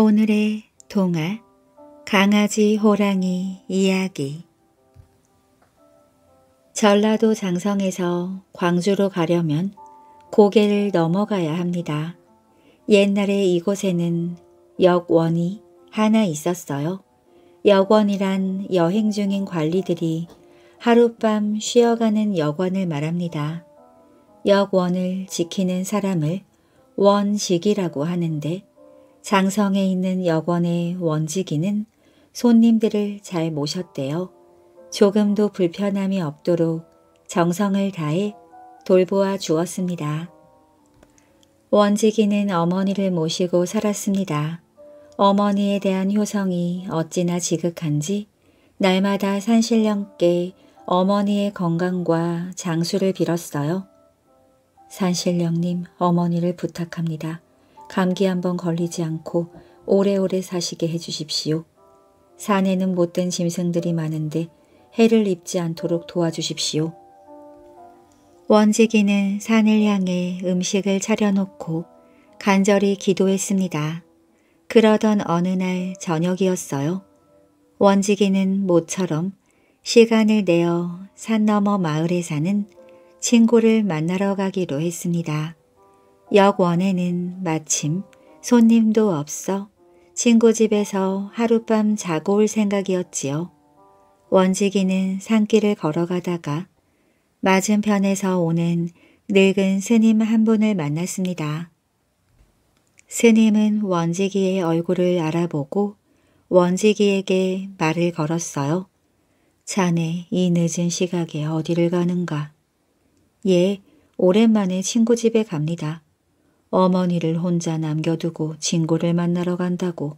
오늘의 동화 강아지 호랑이 이야기 전라도 장성에서 광주로 가려면 고개를 넘어가야 합니다. 옛날에 이곳에는 역원이 하나 있었어요. 역원이란 여행 중인 관리들이 하룻밤 쉬어가는 역원을 말합니다. 역원을 지키는 사람을 원식이라고 하는데 장성에 있는 여관의 원지기는 손님들을 잘 모셨대요. 조금도 불편함이 없도록 정성을 다해 돌보아 주었습니다. 원지기는 어머니를 모시고 살았습니다. 어머니에 대한 효성이 어찌나 지극한지 날마다 산신령께 어머니의 건강과 장수를 빌었어요. 산신령님 어머니를 부탁합니다. 감기 한번 걸리지 않고 오래오래 사시게 해주십시오. 산에는 못된 짐승들이 많은데 해를 입지 않도록 도와주십시오. 원지기는 산을 향해 음식을 차려놓고 간절히 기도했습니다. 그러던 어느 날 저녁이었어요. 원지기는 모처럼 시간을 내어 산 너머 마을에 사는 친구를 만나러 가기로 했습니다. 역원에는 마침 손님도 없어 친구 집에서 하룻밤 자고 올 생각이었지요. 원지기는 산길을 걸어가다가 맞은편에서 오는 늙은 스님 한 분을 만났습니다. 스님은 원지기의 얼굴을 알아보고 원지기에게 말을 걸었어요. 자네 이 늦은 시각에 어디를 가는가? 예, 오랜만에 친구 집에 갑니다. 어머니를 혼자 남겨두고 친구를 만나러 간다고.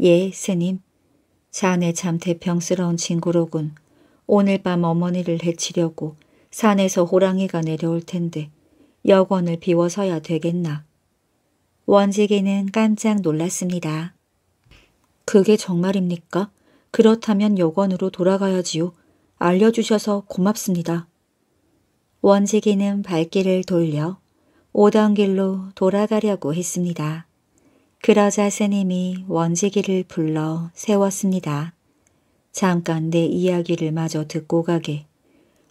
예, 스님. 자네 참 대평스러운 친구로군. 오늘 밤 어머니를 해치려고 산에서 호랑이가 내려올 텐데 여권을 비워서야 되겠나. 원지기는 깜짝 놀랐습니다. 그게 정말입니까? 그렇다면 여관으로 돌아가야지요. 알려주셔서 고맙습니다. 원지기는 발길을 돌려 오던 길로 돌아가려고 했습니다. 그러자 스님이 원지기를 불러 세웠습니다. 잠깐 내 이야기를 마저 듣고 가게.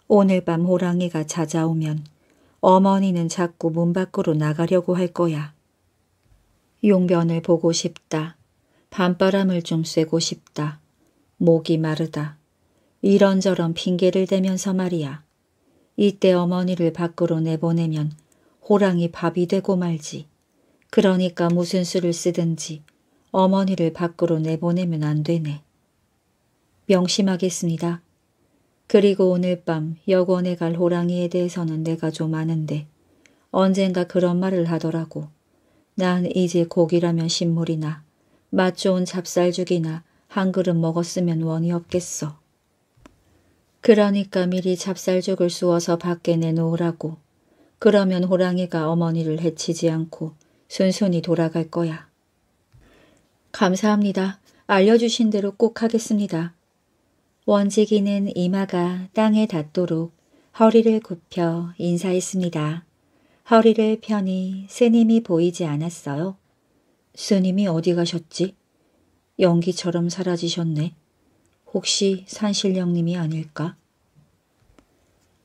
오늘 밤 호랑이가 찾아오면 어머니는 자꾸 문 밖으로 나가려고 할 거야. 용변을 보고 싶다. 밤바람을 좀 쐬고 싶다. 목이 마르다. 이런저런 핑계를 대면서 말이야. 이때 어머니를 밖으로 내보내면 호랑이 밥이 되고 말지. 그러니까 무슨 수를 쓰든지 어머니를 밖으로 내보내면 안 되네. 명심하겠습니다. 그리고 오늘 밤 여권에 갈 호랑이에 대해서는 내가 좀 아는데 언젠가 그런 말을 하더라고. 난 이제 고기라면 신물이나 맛 좋은 잡쌀죽이나 한 그릇 먹었으면 원이 없겠어. 그러니까 미리 잡쌀죽을 쑤어서 밖에 내놓으라고. 그러면 호랑이가 어머니를 해치지 않고 순순히 돌아갈 거야. 감사합니다. 알려주신 대로 꼭 하겠습니다. 원지기는 이마가 땅에 닿도록 허리를 굽혀 인사했습니다. 허리를 펴니 스님이 보이지 않았어요. 스님이 어디 가셨지? 연기처럼 사라지셨네. 혹시 산신령님이 아닐까?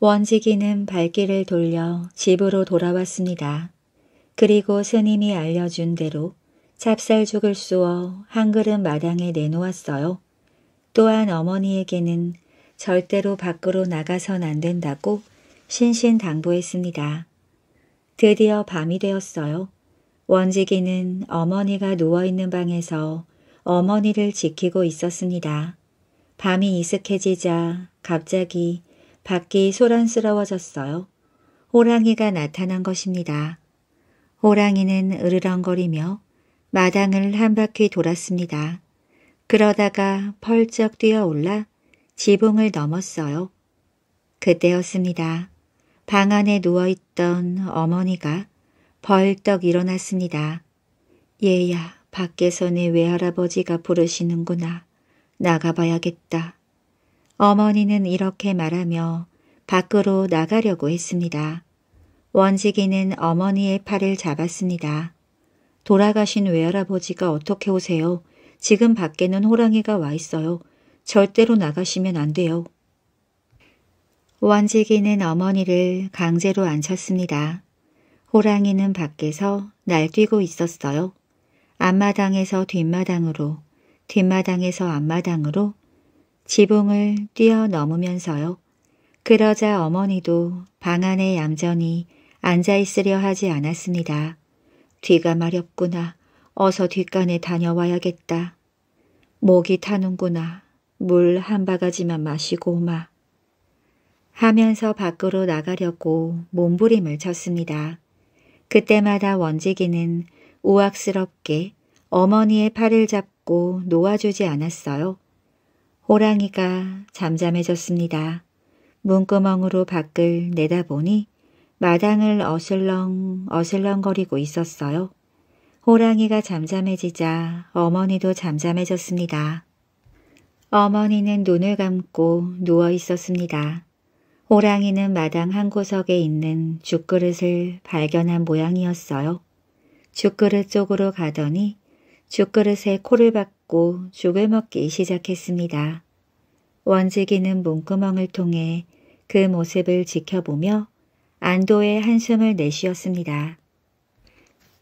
원지기는 발길을 돌려 집으로 돌아왔습니다. 그리고 스님이 알려준 대로 찹쌀죽을 쑤어 한 그릇 마당에 내놓았어요. 또한 어머니에게는 절대로 밖으로 나가선 안 된다고 신신당부했습니다. 드디어 밤이 되었어요. 원지기는 어머니가 누워있는 방에서 어머니를 지키고 있었습니다. 밤이 이슥해지자 갑자기 밖이 소란스러워졌어요. 호랑이가 나타난 것입니다. 호랑이는 으르렁거리며 마당을 한 바퀴 돌았습니다. 그러다가 펄쩍 뛰어올라 지붕을 넘었어요. 그때였습니다. 방 안에 누워있던 어머니가 벌떡 일어났습니다. 얘야, 밖에서 내 네 외할아버지가 부르시는구나. 나가봐야겠다. 어머니는 이렇게 말하며 밖으로 나가려고 했습니다. 원지기는 어머니의 팔을 잡았습니다. 돌아가신 외할아버지가 어떻게 오세요? 지금 밖에는 호랑이가 와 있어요. 절대로 나가시면 안 돼요. 원지기는 어머니를 강제로 앉혔습니다. 호랑이는 밖에서 날뛰고 있었어요. 앞마당에서 뒷마당으로, 뒷마당에서 앞마당으로 지붕을 뛰어넘으면서요. 그러자 어머니도 방 안에 얌전히 앉아있으려 하지 않았습니다. 뒤가 마렵구나. 어서 뒷간에 다녀와야겠다. 목이 타는구나. 물 한 바가지만 마시고 오마. 하면서 밖으로 나가려고 몸부림을 쳤습니다. 그때마다 원지기는 우악스럽게 어머니의 팔을 잡고 놓아주지 않았어요. 호랑이가 잠잠해졌습니다. 문구멍으로 밖을 내다보니 마당을 어슬렁 어슬렁거리고 있었어요. 호랑이가 잠잠해지자 어머니도 잠잠해졌습니다. 어머니는 눈을 감고 누워 있었습니다. 호랑이는 마당 한 구석에 있는 죽그릇을 발견한 모양이었어요. 죽그릇 쪽으로 가더니 죽그릇에 코를 박고 먹고 죽을 먹기 시작했습니다. 원지기는 문구멍을 통해 그 모습을 지켜보며 안도의 한숨을 내쉬었습니다.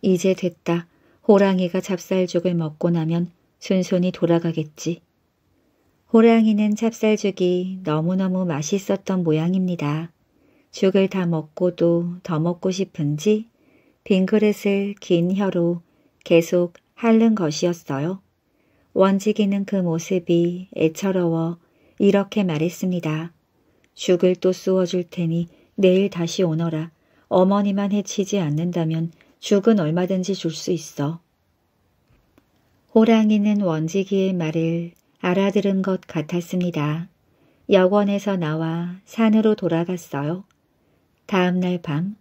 이제 됐다. 호랑이가 찹쌀죽을 먹고 나면 순순히 돌아가겠지. 호랑이는 찹쌀죽이 너무너무 맛있었던 모양입니다. 죽을 다 먹고도 더 먹고 싶은지 빈 그릇을 긴 혀로 계속 핥는 것이었어요. 원지기는그 모습이 애처로워 이렇게 말했습니다. 죽을 또 쑤어줄 테니 내일 다시 오너라. 어머니만 해치지 않는다면 죽은 얼마든지 줄 수 있어. 호랑이는 원지기의 말을 알아들은 것 같았습니다. 여원에서 나와 산으로 돌아갔어요. 다음날 밤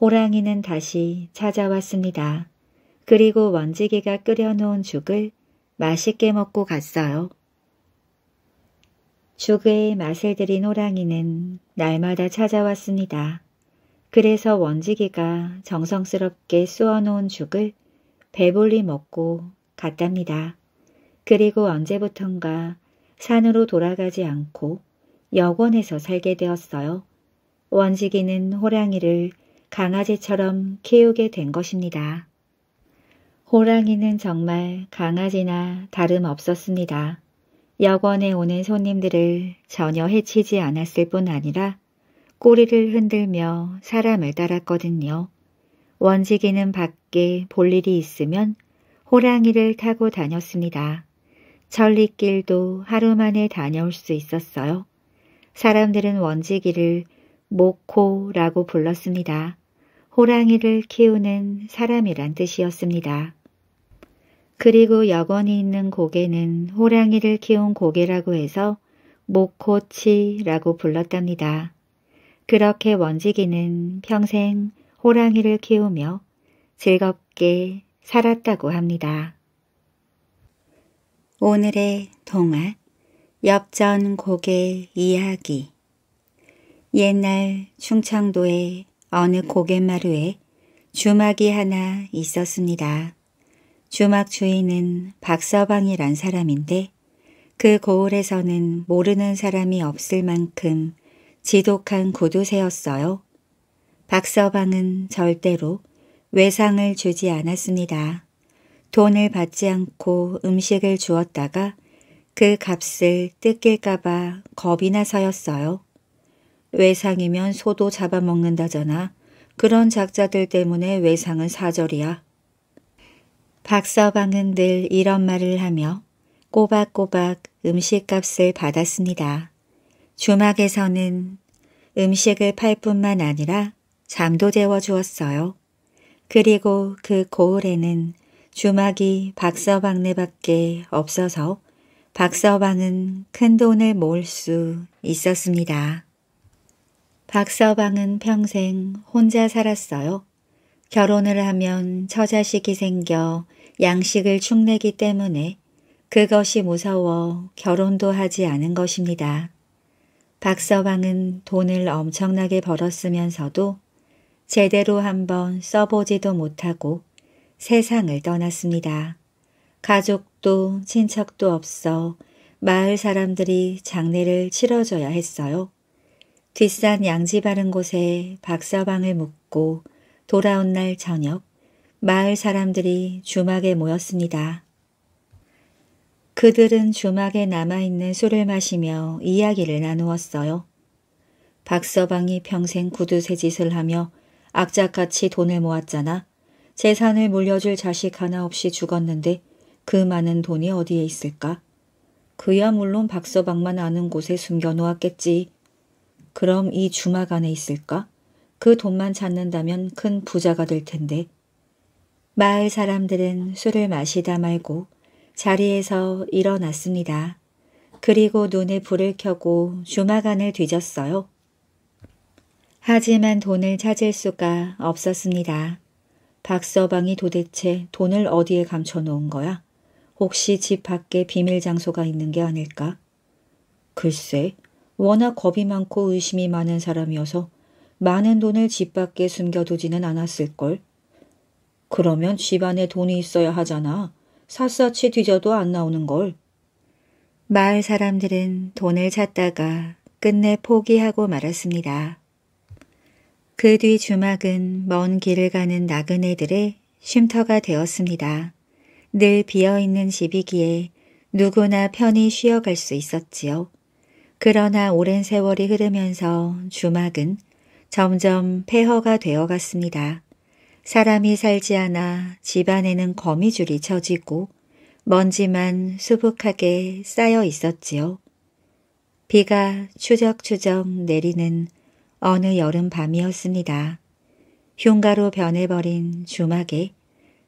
호랑이는 다시 찾아왔습니다. 그리고 원지기가 끓여놓은 죽을 맛있게 먹고 갔어요. 죽의 맛을 들인 호랑이는 날마다 찾아왔습니다. 그래서 원지기가 정성스럽게 쑤어놓은 죽을 배불리 먹고 갔답니다. 그리고 언제부턴가 산으로 돌아가지 않고 여권에서 살게 되었어요. 원지기는 호랑이를 강아지처럼 키우게 된 것입니다. 호랑이는 정말 강아지나 다름없었습니다. 여관에 오는 손님들을 전혀 해치지 않았을 뿐 아니라 꼬리를 흔들며 사람을 따랐거든요. 원지기는 밖에 볼 일이 있으면 호랑이를 타고 다녔습니다. 천리길도 하루 만에 다녀올 수 있었어요. 사람들은 원지기를 모코라고 불렀습니다. 호랑이를 키우는 사람이란 뜻이었습니다. 그리고 여건이 있는 고개는 호랑이를 키운 고개라고 해서 목코치라고 불렀답니다. 그렇게 원지기는 평생 호랑이를 키우며 즐겁게 살았다고 합니다. 오늘의 동화 엽전 고개 이야기 옛날 충청도의 어느 고갯마루에 주막이 하나 있었습니다. 주막 주인은 박서방이란 사람인데 그 고을에서는 모르는 사람이 없을 만큼 지독한 구두쇠였어요. 박서방은 절대로 외상을 주지 않았습니다. 돈을 받지 않고 음식을 주었다가 그 값을 뜯길까봐 겁이 나서였어요. 외상이면 소도 잡아먹는다잖아. 그런 작자들 때문에 외상은 사절이야. 박서방은 늘 이런 말을 하며 꼬박꼬박 음식값을 받았습니다. 주막에서는 음식을 팔 뿐만 아니라 잠도 재워주었어요. 그리고 그 고을에는 주막이 박서방네 밖에 없어서 박서방은 큰 돈을 모을 수 있었습니다. 박서방은 평생 혼자 살았어요. 결혼을 하면 처자식이 생겨 양식을 축내기 때문에 그것이 무서워 결혼도 하지 않은 것입니다. 박서방은 돈을 엄청나게 벌었으면서도 제대로 한번 써보지도 못하고 세상을 떠났습니다. 가족도 친척도 없어 마을 사람들이 장례를 치러줘야 했어요. 뒷산 양지 바른 곳에 박서방을 묻고 돌아온 날 저녁 마을 사람들이 주막에 모였습니다. 그들은 주막에 남아있는 술을 마시며 이야기를 나누었어요. 박서방이 평생 구두쇠 짓을 하며 악착같이 돈을 모았잖아. 재산을 물려줄 자식 하나 없이 죽었는데 그 많은 돈이 어디에 있을까? 그야 물론 박서방만 아는 곳에 숨겨놓았겠지. 그럼 이 주막 안에 있을까? 그 돈만 찾는다면 큰 부자가 될 텐데 마을 사람들은 술을 마시다 말고 자리에서 일어났습니다. 그리고 눈에 불을 켜고 주마간을 뒤졌어요. 하지만 돈을 찾을 수가 없었습니다. 박서방이 도대체 돈을 어디에 감춰놓은 거야? 혹시 집 밖에 비밀 장소가 있는 게 아닐까? 글쎄, 워낙 겁이 많고 의심이 많은 사람이어서 많은 돈을 집 밖에 숨겨두지는 않았을걸. 그러면 집안에 돈이 있어야 하잖아. 샅샅이 뒤져도 안 나오는걸. 마을 사람들은 돈을 찾다가 끝내 포기하고 말았습니다. 그 뒤 주막은 먼 길을 가는 나그네들의 쉼터가 되었습니다. 늘 비어있는 집이기에 누구나 편히 쉬어갈 수 있었지요. 그러나 오랜 세월이 흐르면서 주막은 점점 폐허가 되어갔습니다. 사람이 살지 않아 집안에는 거미줄이 쳐지고 먼지만 수북하게 쌓여 있었지요. 비가 추적추적 내리는 어느 여름 밤이었습니다. 흉가로 변해버린 주막에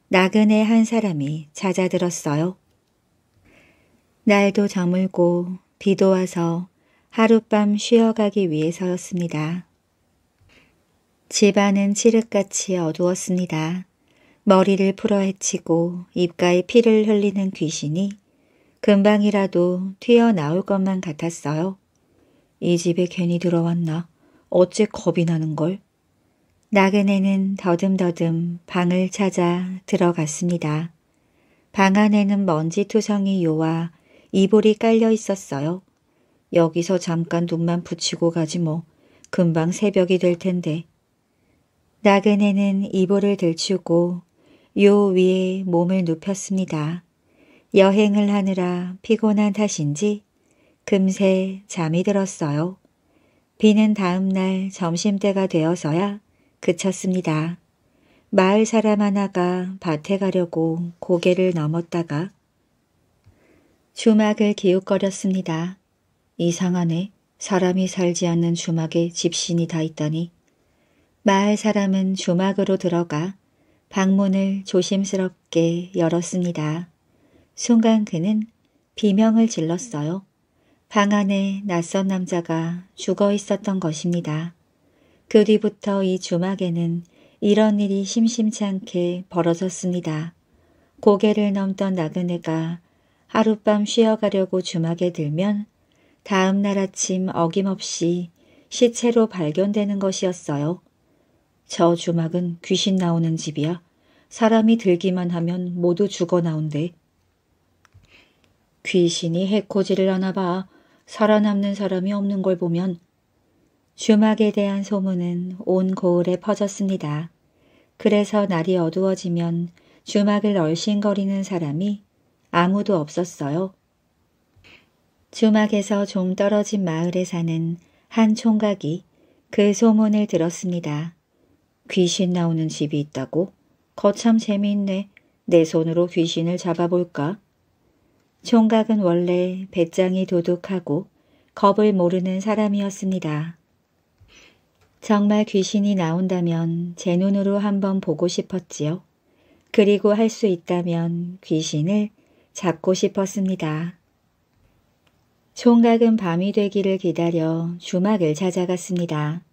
나그네 한 사람이 찾아들었어요. 날도 저물고 비도 와서 하룻밤 쉬어가기 위해서였습니다. 집안은 칠흑같이 어두웠습니다. 머리를 풀어헤치고 입가에 피를 흘리는 귀신이 금방이라도 튀어나올 것만 같았어요. 이 집에 괜히 들어왔나? 어째 겁이 나는걸? 나그네는 더듬더듬 방을 찾아 들어갔습니다. 방 안에는 먼지투성이 요와 이불이 깔려 있었어요. 여기서 잠깐 눈만 붙이고 가지 뭐 금방 새벽이 될 텐데 나그네는 이불을 들추고 요 위에 몸을 눕혔습니다. 여행을 하느라 피곤한 탓인지 금세 잠이 들었어요. 비는 다음날 점심때가 되어서야 그쳤습니다. 마을 사람 하나가 밭에 가려고 고개를 넘었다가 주막을 기웃거렸습니다. 이상하네. 사람이 살지 않는 주막에 집신이 다 있다니 마을 사람은 주막으로 들어가 방문을 조심스럽게 열었습니다. 순간 그는 비명을 질렀어요. 방 안에 낯선 남자가 죽어 있었던 것입니다. 그 뒤부터 이 주막에는 이런 일이 심심치않게 벌어졌습니다. 고개를 넘던 나그네가 하룻밤 쉬어가려고 주막에 들면 다음날 아침 어김없이 시체로 발견되는 것이었어요. 저 주막은 귀신 나오는 집이야. 사람이 들기만 하면 모두 죽어 나온대. 귀신이 해코지를 하나 봐. 살아남는 사람이 없는 걸 보면. 주막에 대한 소문은 온 고을에 퍼졌습니다. 그래서 날이 어두워지면 주막을 얼씬거리는 사람이 아무도 없었어요. 주막에서 좀 떨어진 마을에 사는 한 총각이 그 소문을 들었습니다. 귀신 나오는 집이 있다고? 거참 재미있네. 내 손으로 귀신을 잡아볼까? 총각은 원래 배짱이 도둑하고 겁을 모르는 사람이었습니다. 정말 귀신이 나온다면 제 눈으로 한번 보고 싶었지요. 그리고 할 수 있다면 귀신을 잡고 싶었습니다. 총각은 밤이 되기를 기다려 주막을 찾아갔습니다.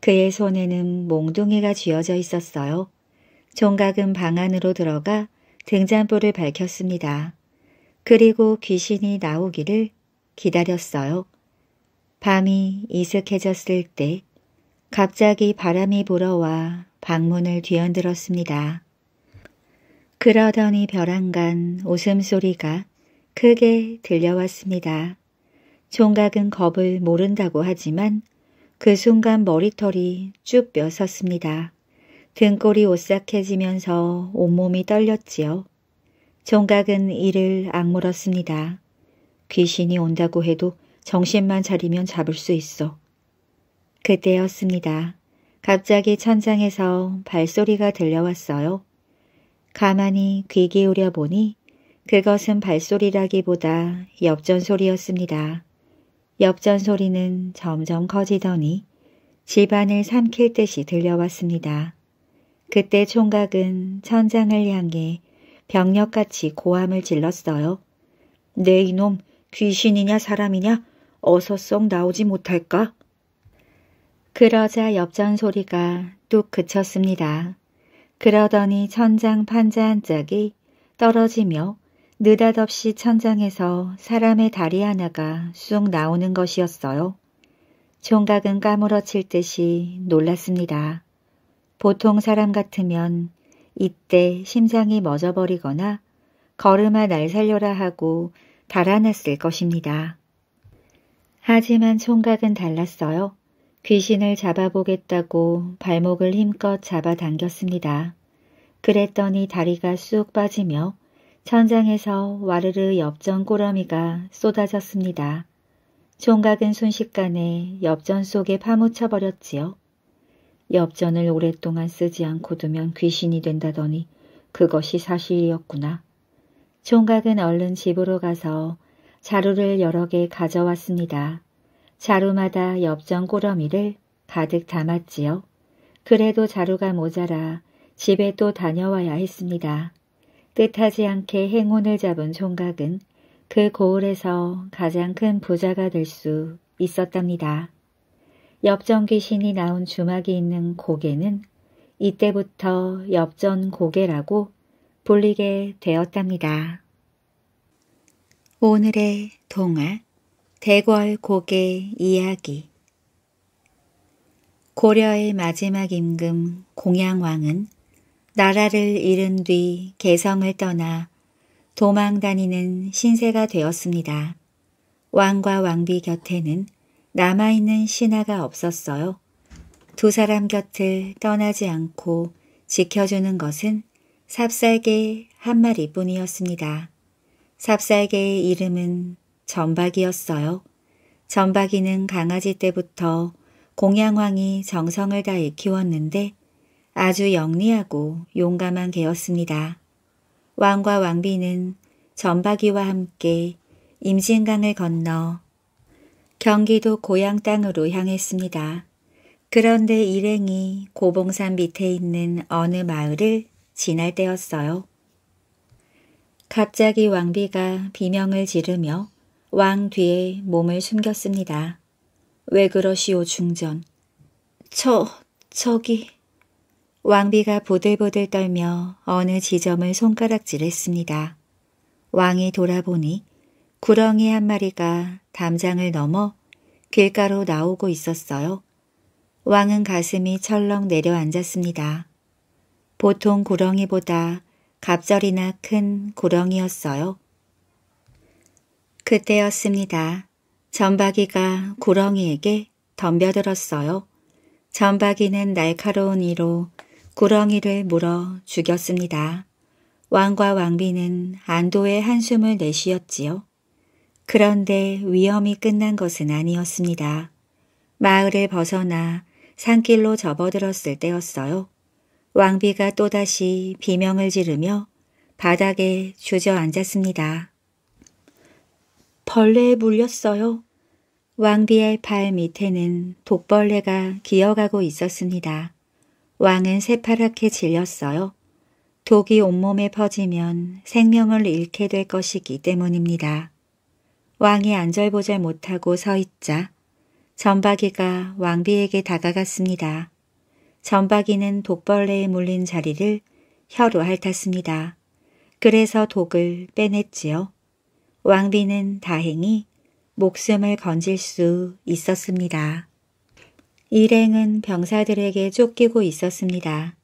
그의 손에는 몽둥이가 쥐어져 있었어요. 종각은 방 안으로 들어가 등잔불을 밝혔습니다. 그리고 귀신이 나오기를 기다렸어요. 밤이 이슥해졌을 때 갑자기 바람이 불어와 방문을 뒤흔들었습니다. 그러더니 벼랑간 웃음소리가 크게 들려왔습니다. 종각은 겁을 모른다고 하지만 그 순간 머리털이 쭉 뼈섰습니다. 등골이 오싹해지면서 온몸이 떨렸지요. 총각은 이를 악물었습니다. 귀신이 온다고 해도 정신만 차리면 잡을 수 있어. 그때였습니다. 갑자기 천장에서 발소리가 들려왔어요. 가만히 귀 기울여 보니 그것은 발소리라기보다 역전 소리였습니다. 엽전 소리는 점점 커지더니 집안을 삼킬 듯이 들려왔습니다. 그때 총각은 천장을 향해 병력같이 고함을 질렀어요. 네, 이놈 귀신이냐 사람이냐 어서 쏙 나오지 못할까? 그러자 엽전 소리가 뚝 그쳤습니다. 그러더니 천장 판자 한 짝이 떨어지며 느닷없이 천장에서 사람의 다리 하나가 쑥 나오는 것이었어요. 총각은 까무러칠 듯이 놀랐습니다. 보통 사람 같으면 이때 심장이 멎어버리거나 걸음아 날 살려라 하고 달아났을 것입니다. 하지만 총각은 달랐어요. 귀신을 잡아보겠다고 발목을 힘껏 잡아당겼습니다. 그랬더니 다리가 쑥 빠지며 천장에서 와르르 엽전 꼬러미가 쏟아졌습니다. 총각은 순식간에 엽전 속에 파묻혀 버렸지요. 엽전을 오랫동안 쓰지 않고 두면 귀신이 된다더니 그것이 사실이었구나. 총각은 얼른 집으로 가서 자루를 여러 개 가져왔습니다. 자루마다 엽전 꼬러미를 가득 담았지요. 그래도 자루가 모자라 집에 또 다녀와야 했습니다. 뜻하지 않게 행운을 잡은 총각은 그 고을에서 가장 큰 부자가 될 수 있었답니다. 엽전 귀신이 나온 주막이 있는 고개는 이때부터 엽전 고개라고 불리게 되었답니다. 오늘의 동화 대궐 고개 이야기 고려의 마지막 임금 공양왕은 나라를 잃은 뒤 개성을 떠나 도망 다니는 신세가 되었습니다. 왕과 왕비 곁에는 남아있는 신하가 없었어요. 두 사람 곁을 떠나지 않고 지켜주는 것은 삽살개 한 마리뿐이었습니다. 삽살개의 이름은 전박이었어요. 전박이는 강아지 때부터 공양왕이 정성을 다해 키웠는데 아주 영리하고 용감한 개였습니다. 왕과 왕비는 전박이와 함께 임진강을 건너 경기도 고향 땅으로 향했습니다. 그런데 일행이 고봉산 밑에 있는 어느 마을을 지날 때였어요. 갑자기 왕비가 비명을 지르며 왕 뒤에 몸을 숨겼습니다. 왜 그러시오 중전. 저, 저기... 왕비가 보들보들 떨며 어느 지점을 손가락질했습니다. 왕이 돌아보니 구렁이 한 마리가 담장을 넘어 길가로 나오고 있었어요. 왕은 가슴이 철렁 내려앉았습니다. 보통 구렁이보다 갑절이나 큰 구렁이였어요. 그때였습니다. 전박이가 구렁이에게 덤벼들었어요. 전박이는 날카로운 이로 구렁이를 물어 죽였습니다. 왕과 왕비는 안도의 한숨을 내쉬었지요. 그런데 위험이 끝난 것은 아니었습니다. 마을을 벗어나 산길로 접어들었을 때였어요. 왕비가 또다시 비명을 지르며 바닥에 주저앉았습니다. 벌레에 물렸어요. 왕비의 팔 밑에는 독벌레가 기어가고 있었습니다. 왕은 새파랗게 질렸어요. 독이 온몸에 퍼지면 생명을 잃게 될 것이기 때문입니다. 왕이 안절보절 못하고 서 있자 전박이가 왕비에게 다가갔습니다. 전박이는 독벌레에 물린 자리를 혀로 핥았습니다. 그래서 독을 빼냈지요. 왕비는 다행히 목숨을 건질 수 있었습니다. 일행은 병사들에게 쫓기고 있었습니다.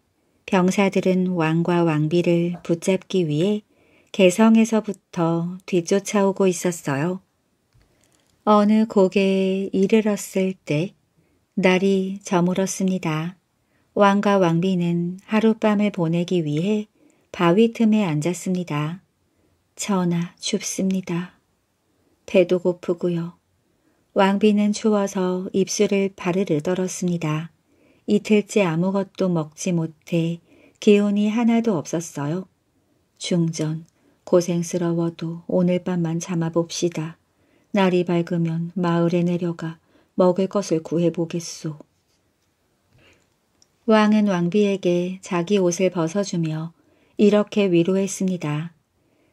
병사들은 왕과 왕비를 붙잡기 위해 개성에서부터 뒤쫓아오고 있었어요. 어느 고개에 이르렀을 때 날이 저물었습니다. 왕과 왕비는 하룻밤을 보내기 위해 바위 틈에 앉았습니다. 전하 춥습니다. 배도 고프고요. 왕비는 추워서 입술을 바르르 떨었습니다. 이틀째 아무것도 먹지 못해 기운이 하나도 없었어요. 중전, 고생스러워도 오늘 밤만 참아봅시다. 날이 밝으면 마을에 내려가 먹을 것을 구해보겠소. 왕은 왕비에게 자기 옷을 벗어주며 이렇게 위로했습니다.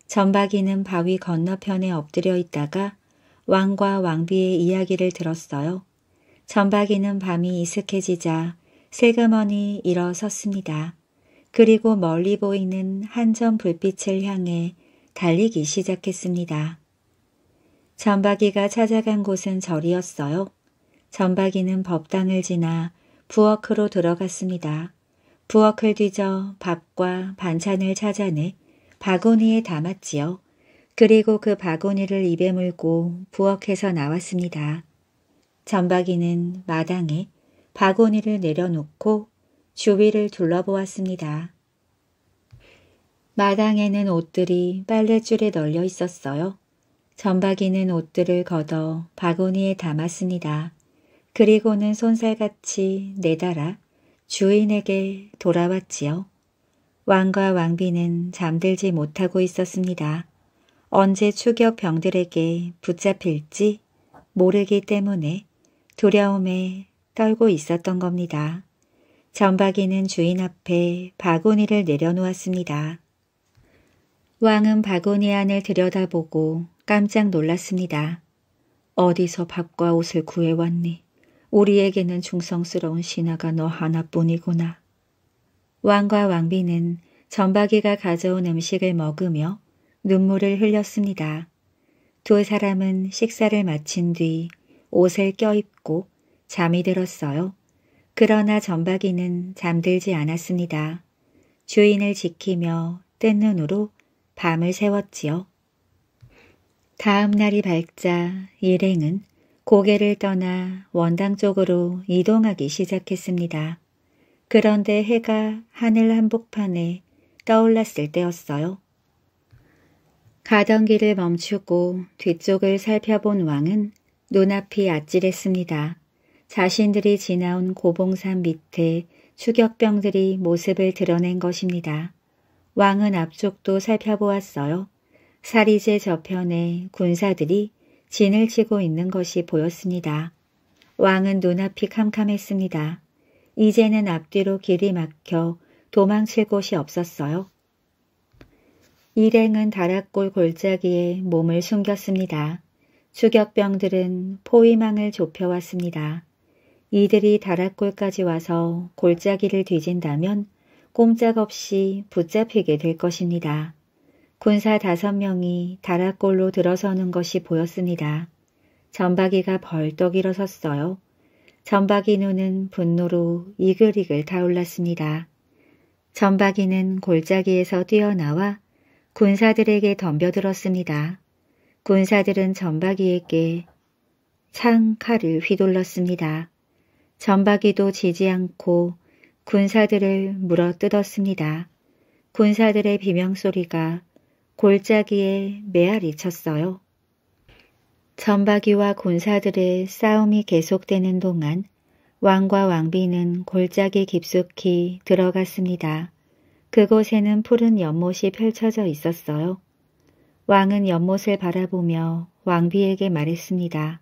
전박이는 바위 건너편에 엎드려 있다가 왕과 왕비의 이야기를 들었어요. 전박이는 밤이 이슥해지자 세금원이 일어섰습니다. 그리고 멀리 보이는 한 점 불빛을 향해 달리기 시작했습니다. 전박이가 찾아간 곳은 절이었어요. 전박이는 법당을 지나 부엌으로 들어갔습니다. 부엌을 뒤져 밥과 반찬을 찾아내 바구니에 담았지요. 그리고 그 바구니를 입에 물고 부엌에서 나왔습니다. 전박이는 마당에 바구니를 내려놓고 주위를 둘러보았습니다. 마당에는 옷들이 빨랫줄에 널려 있었어요. 전박이는 옷들을 걷어 바구니에 담았습니다. 그리고는 손살같이 내달아 주인에게 돌아왔지요. 왕과 왕비는 잠들지 못하고 있었습니다. 언제 추격 병들에게 붙잡힐지 모르기 때문에 두려움에 떨고 있었던 겁니다. 전박이는 주인 앞에 바구니를 내려놓았습니다. 왕은 바구니 안을 들여다보고 깜짝 놀랐습니다. 어디서 밥과 옷을 구해왔니? 우리에게는 중성스러운 신하가 너 하나뿐이구나. 왕과 왕비는 전박이가 가져온 음식을 먹으며 눈물을 흘렸습니다. 두 사람은 식사를 마친 뒤 옷을 껴입고 잠이 들었어요. 그러나 점박이는 잠들지 않았습니다. 주인을 지키며 뜬 눈으로 밤을 세웠지요 다음 날이 밝자 일행은 고개를 떠나 원당 쪽으로 이동하기 시작했습니다. 그런데 해가 하늘 한복판에 떠올랐을 때였어요. 가던 길을 멈추고 뒤쪽을 살펴본 왕은 눈앞이 아찔했습니다. 자신들이 지나온 고봉산 밑에 추격병들이 모습을 드러낸 것입니다. 왕은 앞쪽도 살펴보았어요. 사리제 저편에 군사들이 진을 치고 있는 것이 보였습니다. 왕은 눈앞이 캄캄했습니다. 이제는 앞뒤로 길이 막혀 도망칠 곳이 없었어요. 일행은 다락골 골짜기에 몸을 숨겼습니다. 추격병들은 포위망을 좁혀왔습니다. 이들이 다락골까지 와서 골짜기를 뒤진다면 꼼짝없이 붙잡히게 될 것입니다. 군사 다섯 명이 다락골로 들어서는 것이 보였습니다. 전박이가 벌떡 일어섰어요. 전박이 눈은 분노로 이글이글 타올랐습니다. 전박이는 골짜기에서 뛰어나와 군사들에게 덤벼들었습니다. 군사들은 전박이에게 창 칼을 휘둘렀습니다. 전박이도 지지 않고 군사들을 물어 뜯었습니다. 군사들의 비명소리가 골짜기에 메아리 쳤어요. 전박이와 군사들의 싸움이 계속되는 동안 왕과 왕비는 골짜기 깊숙이 들어갔습니다. 그곳에는 푸른 연못이 펼쳐져 있었어요. 왕은 연못을 바라보며 왕비에게 말했습니다.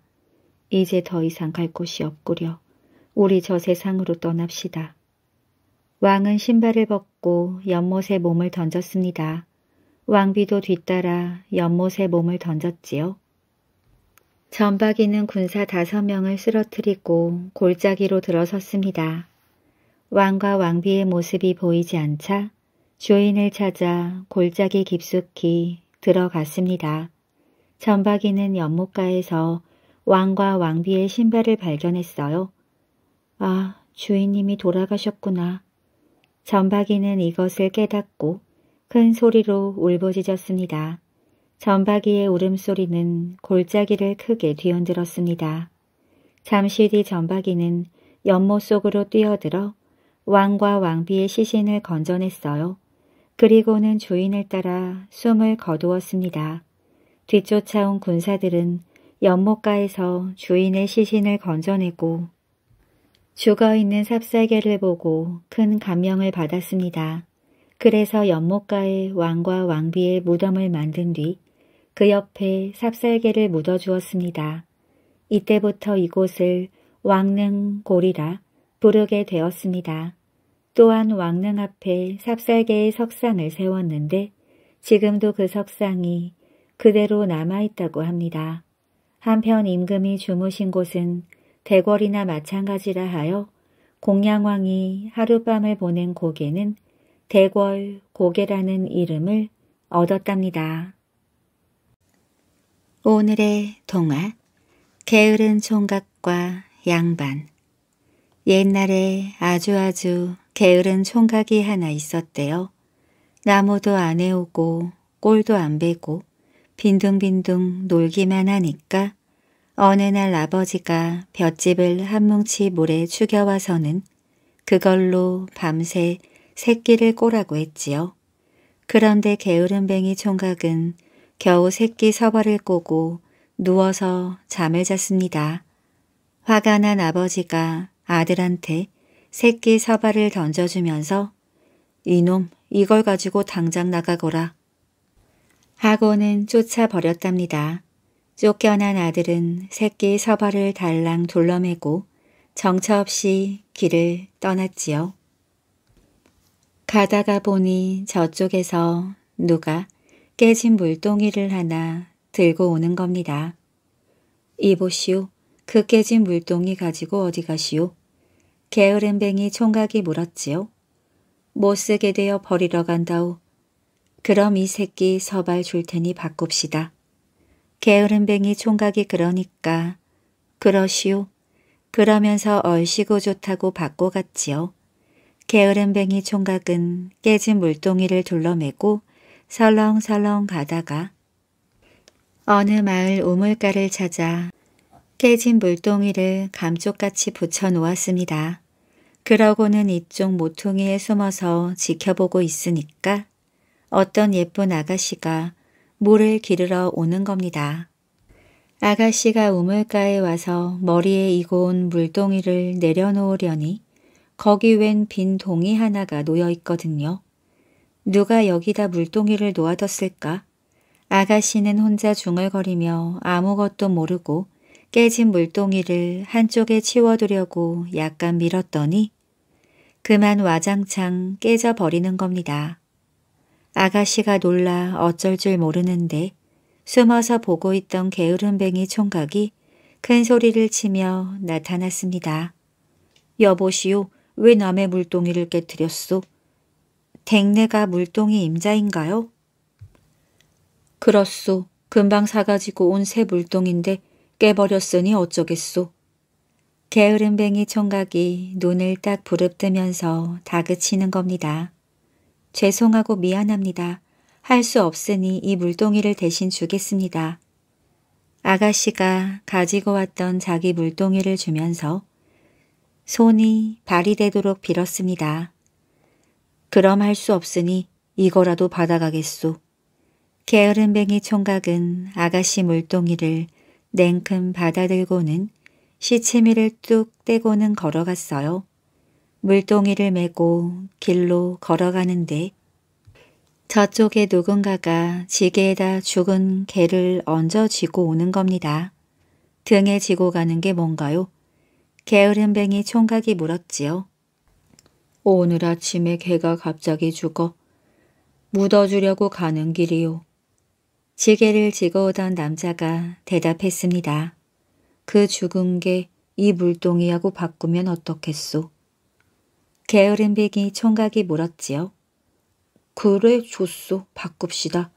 이제 더 이상 갈 곳이 없구려. 우리 저 세상으로 떠납시다. 왕은 신발을 벗고 연못에 몸을 던졌습니다. 왕비도 뒤따라 연못에 몸을 던졌지요. 전박이는 군사 다섯 명을 쓰러뜨리고 골짜기로 들어섰습니다. 왕과 왕비의 모습이 보이지 않자 주인을 찾아 골짜기 깊숙이 들어갔습니다. 전박이는 연못가에서 왕과 왕비의 신발을 발견했어요. 아, 주인님이 돌아가셨구나. 전박이는 이것을 깨닫고 큰 소리로 울부짖었습니다. 전박이의 울음소리는 골짜기를 크게 뒤흔들었습니다. 잠시 뒤 전박이는 연못 속으로 뛰어들어 왕과 왕비의 시신을 건져냈어요. 그리고는 주인을 따라 숨을 거두었습니다. 뒤쫓아온 군사들은 연못가에서 주인의 시신을 건져내고 죽어있는 삽살개를 보고 큰 감명을 받았습니다. 그래서 연못가에 왕과 왕비의 무덤을 만든 뒤 그 옆에 삽살개를 묻어주었습니다. 이때부터 이곳을 왕릉고리라 부르게 되었습니다. 또한 왕릉 앞에 삽살개의 석상을 세웠는데 지금도 그 석상이 그대로 남아있다고 합니다. 한편 임금이 주무신 곳은 대궐이나 마찬가지라 하여 공양왕이 하룻밤을 보낸 고개는 대궐 고개라는 이름을 얻었답니다. 오늘의 동화 게으른 총각과 양반 옛날에 아주아주 아주 게으른 총각이 하나 있었대요. 나무도 안 해오고 꼴도 안 베고 빈둥빈둥 놀기만 하니까 어느 날 아버지가 볏집을한 뭉치 물에 죽여와서는 그걸로 밤새 새끼를 꼬라고 했지요. 그런데 게으름뱅이 총각은 겨우 새끼 서버를 꼬고 누워서 잠을 잤습니다. 화가 난 아버지가 아들한테 새끼 사발을 던져주면서 이놈 이걸 가지고 당장 나가거라 하고는 쫓아버렸답니다. 쫓겨난 아들은 새끼 서발을 달랑 둘러매고 정처 없이 길을 떠났지요. 가다가 보니 저쪽에서 누가 깨진 물동이를 하나 들고 오는 겁니다. 이보시오. 그 깨진 물동이 가지고 어디 가시오. 게으른 뱅이 총각이 물었지요. 못쓰게 되어 버리러 간다오. 그럼 이 새끼 서발 줄 테니 바꿉시다. 게으른 뱅이 총각이 그러니까 그러시오. 그러면서 얼씨구 좋다고 바꿔갔지요. 게으른 뱅이 총각은 깨진 물동이를 둘러매고 설렁설렁 가다가 어느 마을 우물가를 찾아 깨진 물동이를 감쪽같이 붙여놓았습니다. 그러고는 이쪽 모퉁이에 숨어서 지켜보고 있으니까 어떤 예쁜 아가씨가 물을 기르러 오는 겁니다. 아가씨가 우물가에 와서 머리에 이고 온 물동이를 내려놓으려니 거기 웬 빈 동이 하나가 놓여 있거든요. 누가 여기다 물동이를 놓아뒀을까? 아가씨는 혼자 중얼거리며 아무것도 모르고 깨진 물동이를 한쪽에 치워두려고 약간 밀었더니 그만 와장창 깨져버리는 겁니다. 아가씨가 놀라 어쩔 줄 모르는데 숨어서 보고 있던 게으름뱅이 총각이 큰 소리를 치며 나타났습니다. 여보시오, 왜 남의 물동이를 깨뜨렸소? 댕내가 물동이 임자인가요? 그렇소. 금방 사가지고 온 새 물동인데 깨버렸으니 어쩌겠소. 게으름뱅이 총각이 눈을 딱 부릅뜨면서 다그치는 겁니다. 죄송하고 미안합니다. 할 수 없으니 이 물동이를 대신 주겠습니다. 아가씨가 가지고 왔던 자기 물동이를 주면서 손이 발이 되도록 빌었습니다. 그럼 할 수 없으니 이거라도 받아가겠소. 게으름뱅이 총각은 아가씨 물동이를 냉큼 받아들고는 시치미를 뚝 떼고는 걸어갔어요. 물동이를 메고 길로 걸어가는데 저쪽에 누군가가 지게에다 죽은 개를 얹어 쥐고 오는 겁니다. 등에 지고 가는 게 뭔가요? 게으름뱅이 총각이 물었지요. 오늘 아침에 개가 갑자기 죽어 묻어주려고 가는 길이요. 지게를 지고 오던 남자가 대답했습니다. 그 죽은 게 이 물동이하고 바꾸면 어떻겠소? 게으름뱅이 총각이 물었지요. 그래 좋소 바꿉시다.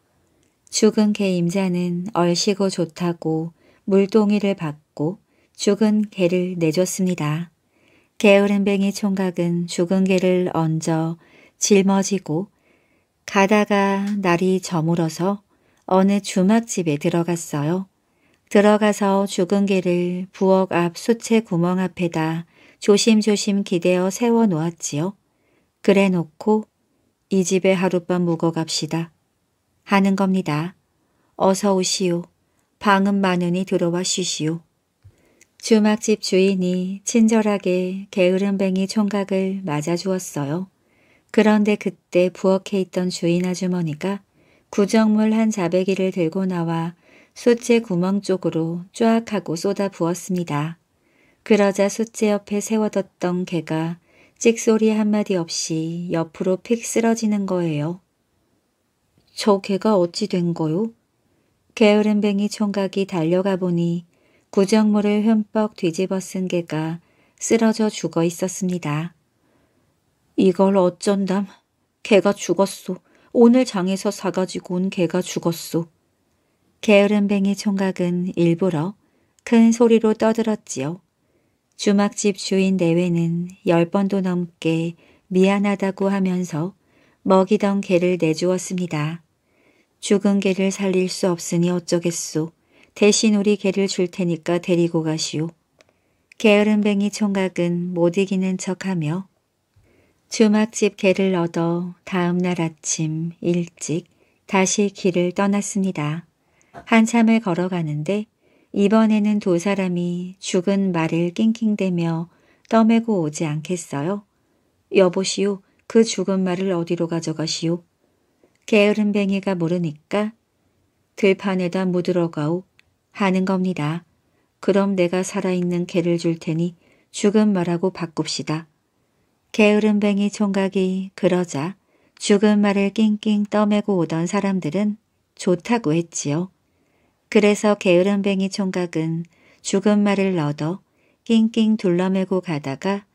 죽은 개 임자는 얼씨고 좋다고 물동이를 받고 죽은 개를 내줬습니다. 게으름뱅이 총각은 죽은 개를 얹어 짊어지고 가다가 날이 저물어서 어느 주막집에 들어갔어요. 들어가서 죽은 개를 부엌 앞 수채 구멍 앞에다 조심조심 기대어 세워놓았지요. 그래 놓고 이 집에 하룻밤 묵어갑시다. 하는 겁니다. 어서 오시오. 방은 마누니 들어와 쉬시오. 주막집 주인이 친절하게 게으름뱅이 총각을 맞아주었어요. 그런데 그때 부엌에 있던 주인 아주머니가 구정물 한 자배기를 들고 나와 솥의 구멍 쪽으로 쫙 하고 쏟아 부었습니다. 그러자 솥째 옆에 세워뒀던 개가 찍소리 한마디 없이 옆으로 픽 쓰러지는 거예요. 저 개가 어찌 된 거요? 게으름뱅이 총각이 달려가 보니 구정물을 흠뻑 뒤집어 쓴 개가 쓰러져 죽어 있었습니다. 이걸 어쩐담? 개가 죽었소. 오늘 장에서 사가지고 온 개가 죽었소. 게으름뱅이 총각은 일부러 큰 소리로 떠들었지요. 주막집 주인 내외는 열 번도 넘게 미안하다고 하면서 먹이던 개를 내주었습니다. 죽은 개를 살릴 수 없으니 어쩌겠소. 대신 우리 개를 줄 테니까 데리고 가시오. 게으름뱅이 총각은 못 이기는 척하며 주막집 개를 얻어 다음날 아침 일찍 다시 길을 떠났습니다. 한참을 걸어가는데 이번에는 두 사람이 죽은 말을 낑낑대며 떠매고 오지 않겠어요? 여보시오, 그 죽은 말을 어디로 가져가시오? 게으름뱅이가 모르니까 들판에다 묻으러가오 하는 겁니다. 그럼 내가 살아있는 개를 줄 테니 죽은 말하고 바꿉시다. 게으름뱅이 총각이 그러자 죽은 말을 낑낑 떠매고 오던 사람들은 좋다고 했지요. 그래서 게으름뱅이 총각은 죽은 말을 얻어 낑낑 둘러매고 가다가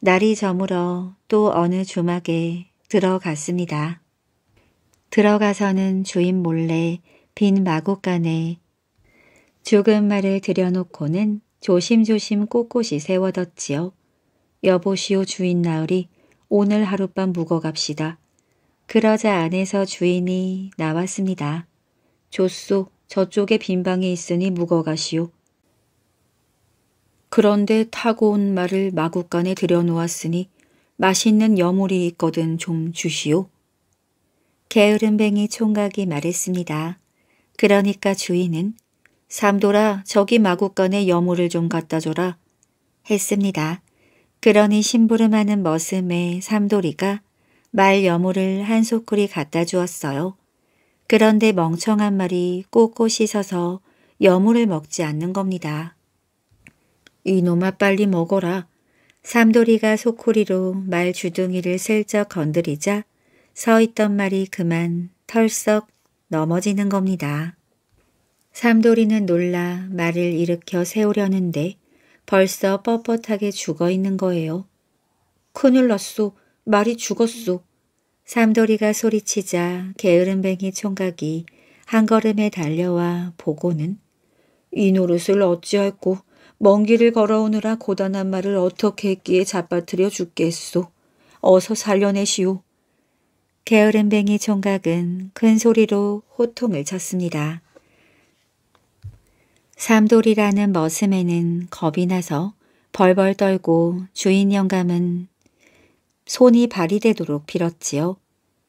날이 저물어 또 어느 주막에 들어갔습니다. 들어가서는 주인 몰래 빈 마구간에 죽은 말을 들여놓고는 조심조심 꼿꼿이 세워뒀지요. 여보시오 주인 나으리 오늘 하룻밤 묵어갑시다. 그러자 안에서 주인이 나왔습니다. 조소 저쪽에 빈방이 있으니 묵어가시오. 그런데 타고 온 말을 마구간에 들여놓았으니 맛있는 여물이 있거든 좀 주시오. 게으름뱅이 총각이 말했습니다. 그러니까 주인은 삼돌아 저기 마구간에 여물을 좀 갖다 줘라 했습니다. 그러니 심부름하는 머슴의 삼돌이가 말 여물을 한 소쿠리 갖다 주었어요. 그런데 멍청한 말이 꼿꼿이 서서 여물을 먹지 않는 겁니다. 이놈아 빨리 먹어라. 삼돌이가 소쿠리로 말 주둥이를 슬쩍 건드리자 서 있던 말이 그만 털썩 넘어지는 겁니다. 삼돌이는 놀라 말을 일으켜 세우려는데 벌써 뻣뻣하게 죽어 있는 거예요. 큰일 났소. 말이 죽었소. 삼돌이가 소리치자 게으름뱅이 총각이 한 걸음에 달려와 보고는 이 노릇을 어찌할꼬 먼 길을 걸어오느라 고단한 말을 어떻게 했기에 잡아뜨려 죽겠소. 어서 살려내시오. 게으름뱅이 총각은 큰 소리로 호통을 쳤습니다. 삼돌이라는 머슴에는 겁이 나서 벌벌 떨고 주인 영감은 손이 발이 되도록 빌었지요.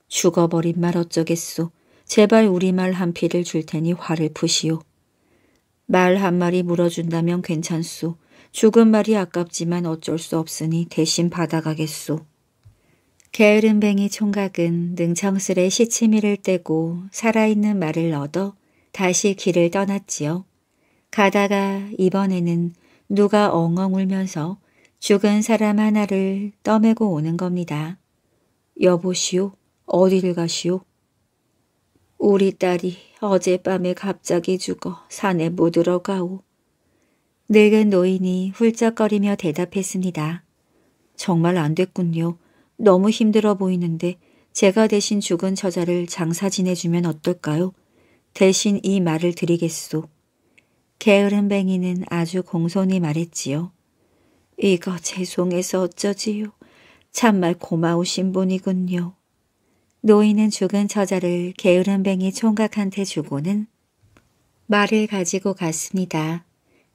죽어버린 말 어쩌겠소. 제발 우리 말한 피를 줄 테니 화를 푸시오. 말 한 마리 물어준다면 괜찮소. 죽은 말이 아깝지만 어쩔 수 없으니 대신 받아가겠소. 게으름뱅이 총각은 능청스레 시치미를 떼고 살아있는 말을 얻어 다시 길을 떠났지요. 가다가 이번에는 누가 엉엉 울면서 죽은 사람 하나를 떠매고 오는 겁니다. 여보시오, 어디를 가시오? 우리 딸이 어젯밤에 갑자기 죽어 산에 못 들어가오. 늙은 노인이 훌쩍거리며 대답했습니다. 정말 안 됐군요. 너무 힘들어 보이는데 제가 대신 죽은 처자를 장사 지내주면 어떨까요? 대신 이 말을 드리겠소. 게으름뱅이는 아주 공손히 말했지요. 이거 죄송해서 어쩌지요. 참말 고마우신 분이군요. 노인은 죽은 처자를 게으름뱅이 총각한테 주고는 말을 가지고 갔습니다.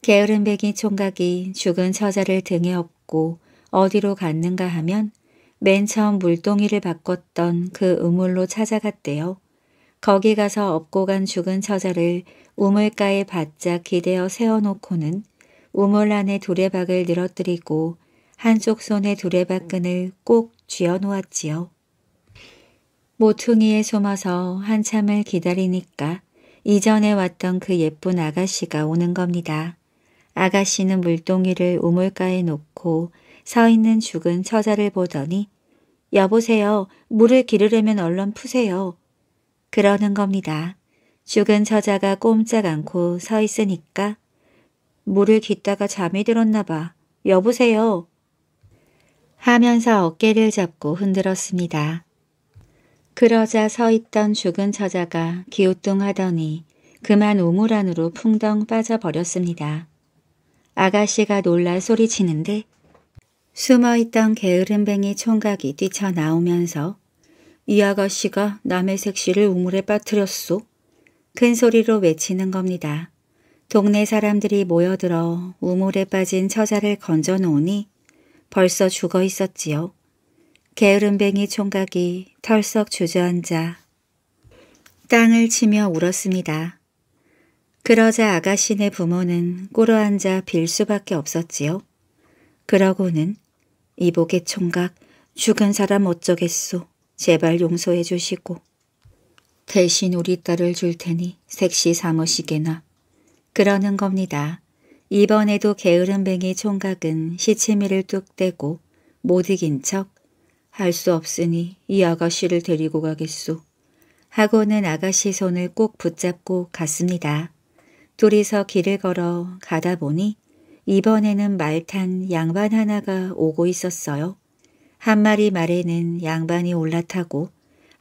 게으름뱅이 총각이 죽은 처자를 등에 업고 어디로 갔는가 하면 맨 처음 물동이를 바꿨던 그 우물로 찾아갔대요. 거기 가서 업고 간 죽은 처자를 우물가에 바짝 기대어 세워놓고는 우물 안에 두레박을 늘어뜨리고 한쪽 손에 두레박끈을 꼭 쥐어놓았지요. 모퉁이에 숨어서 한참을 기다리니까 이전에 왔던 그 예쁜 아가씨가 오는 겁니다. 아가씨는 물동이를 우물가에 놓고 서 있는 죽은 처자를 보더니 여보세요. 물을 기르려면 얼른 푸세요. 그러는 겁니다. 죽은 처자가 꼼짝 않고 서 있으니까 물을 깃다가 잠이 들었나 봐. 여보세요. 하면서 어깨를 잡고 흔들었습니다. 그러자 서 있던 죽은 처자가 기웃뚱하더니 그만 우물 안으로 풍덩 빠져버렸습니다. 아가씨가 놀라 소리치는데 숨어있던 게으름뱅이 총각이 뛰쳐나오면서 이 아가씨가 남의 색시를 우물에 빠뜨렸소. 큰 소리로 외치는 겁니다. 동네 사람들이 모여들어 우물에 빠진 처자를 건져 놓으니 벌써 죽어 있었지요. 게으름뱅이 총각이 털썩 주저앉아 땅을 치며 울었습니다. 그러자 아가씨네 부모는 꼬러앉아 빌 수밖에 없었지요. 그러고는 이복의 총각 죽은 사람 어쩌겠소 제발 용서해 주시고 대신 우리 딸을 줄 테니 색시 삼으시게나. 그러는 겁니다. 이번에도 게으름뱅이 총각은 시치미를 뚝 떼고 못 이긴 척할 수 없으니 이 아가씨를 데리고 가겠소. 하고는 아가씨 손을 꼭 붙잡고 갔습니다. 둘이서 길을 걸어 가다 보니 이번에는 말 탄 양반 하나가 오고 있었어요. 한 마리 말에는 양반이 올라타고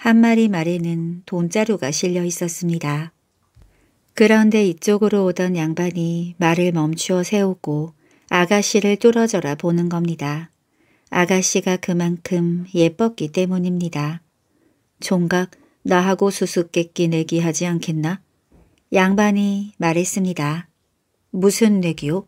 한 마리 말에는 돈자루가 실려 있었습니다. 그런데 이쪽으로 오던 양반이 말을 멈추어 세우고 아가씨를 뚫어져라 보는 겁니다. 아가씨가 그만큼 예뻤기 때문입니다. 종각 나하고 수수께끼 내기 하지 않겠나? 양반이 말했습니다. 무슨 내기요?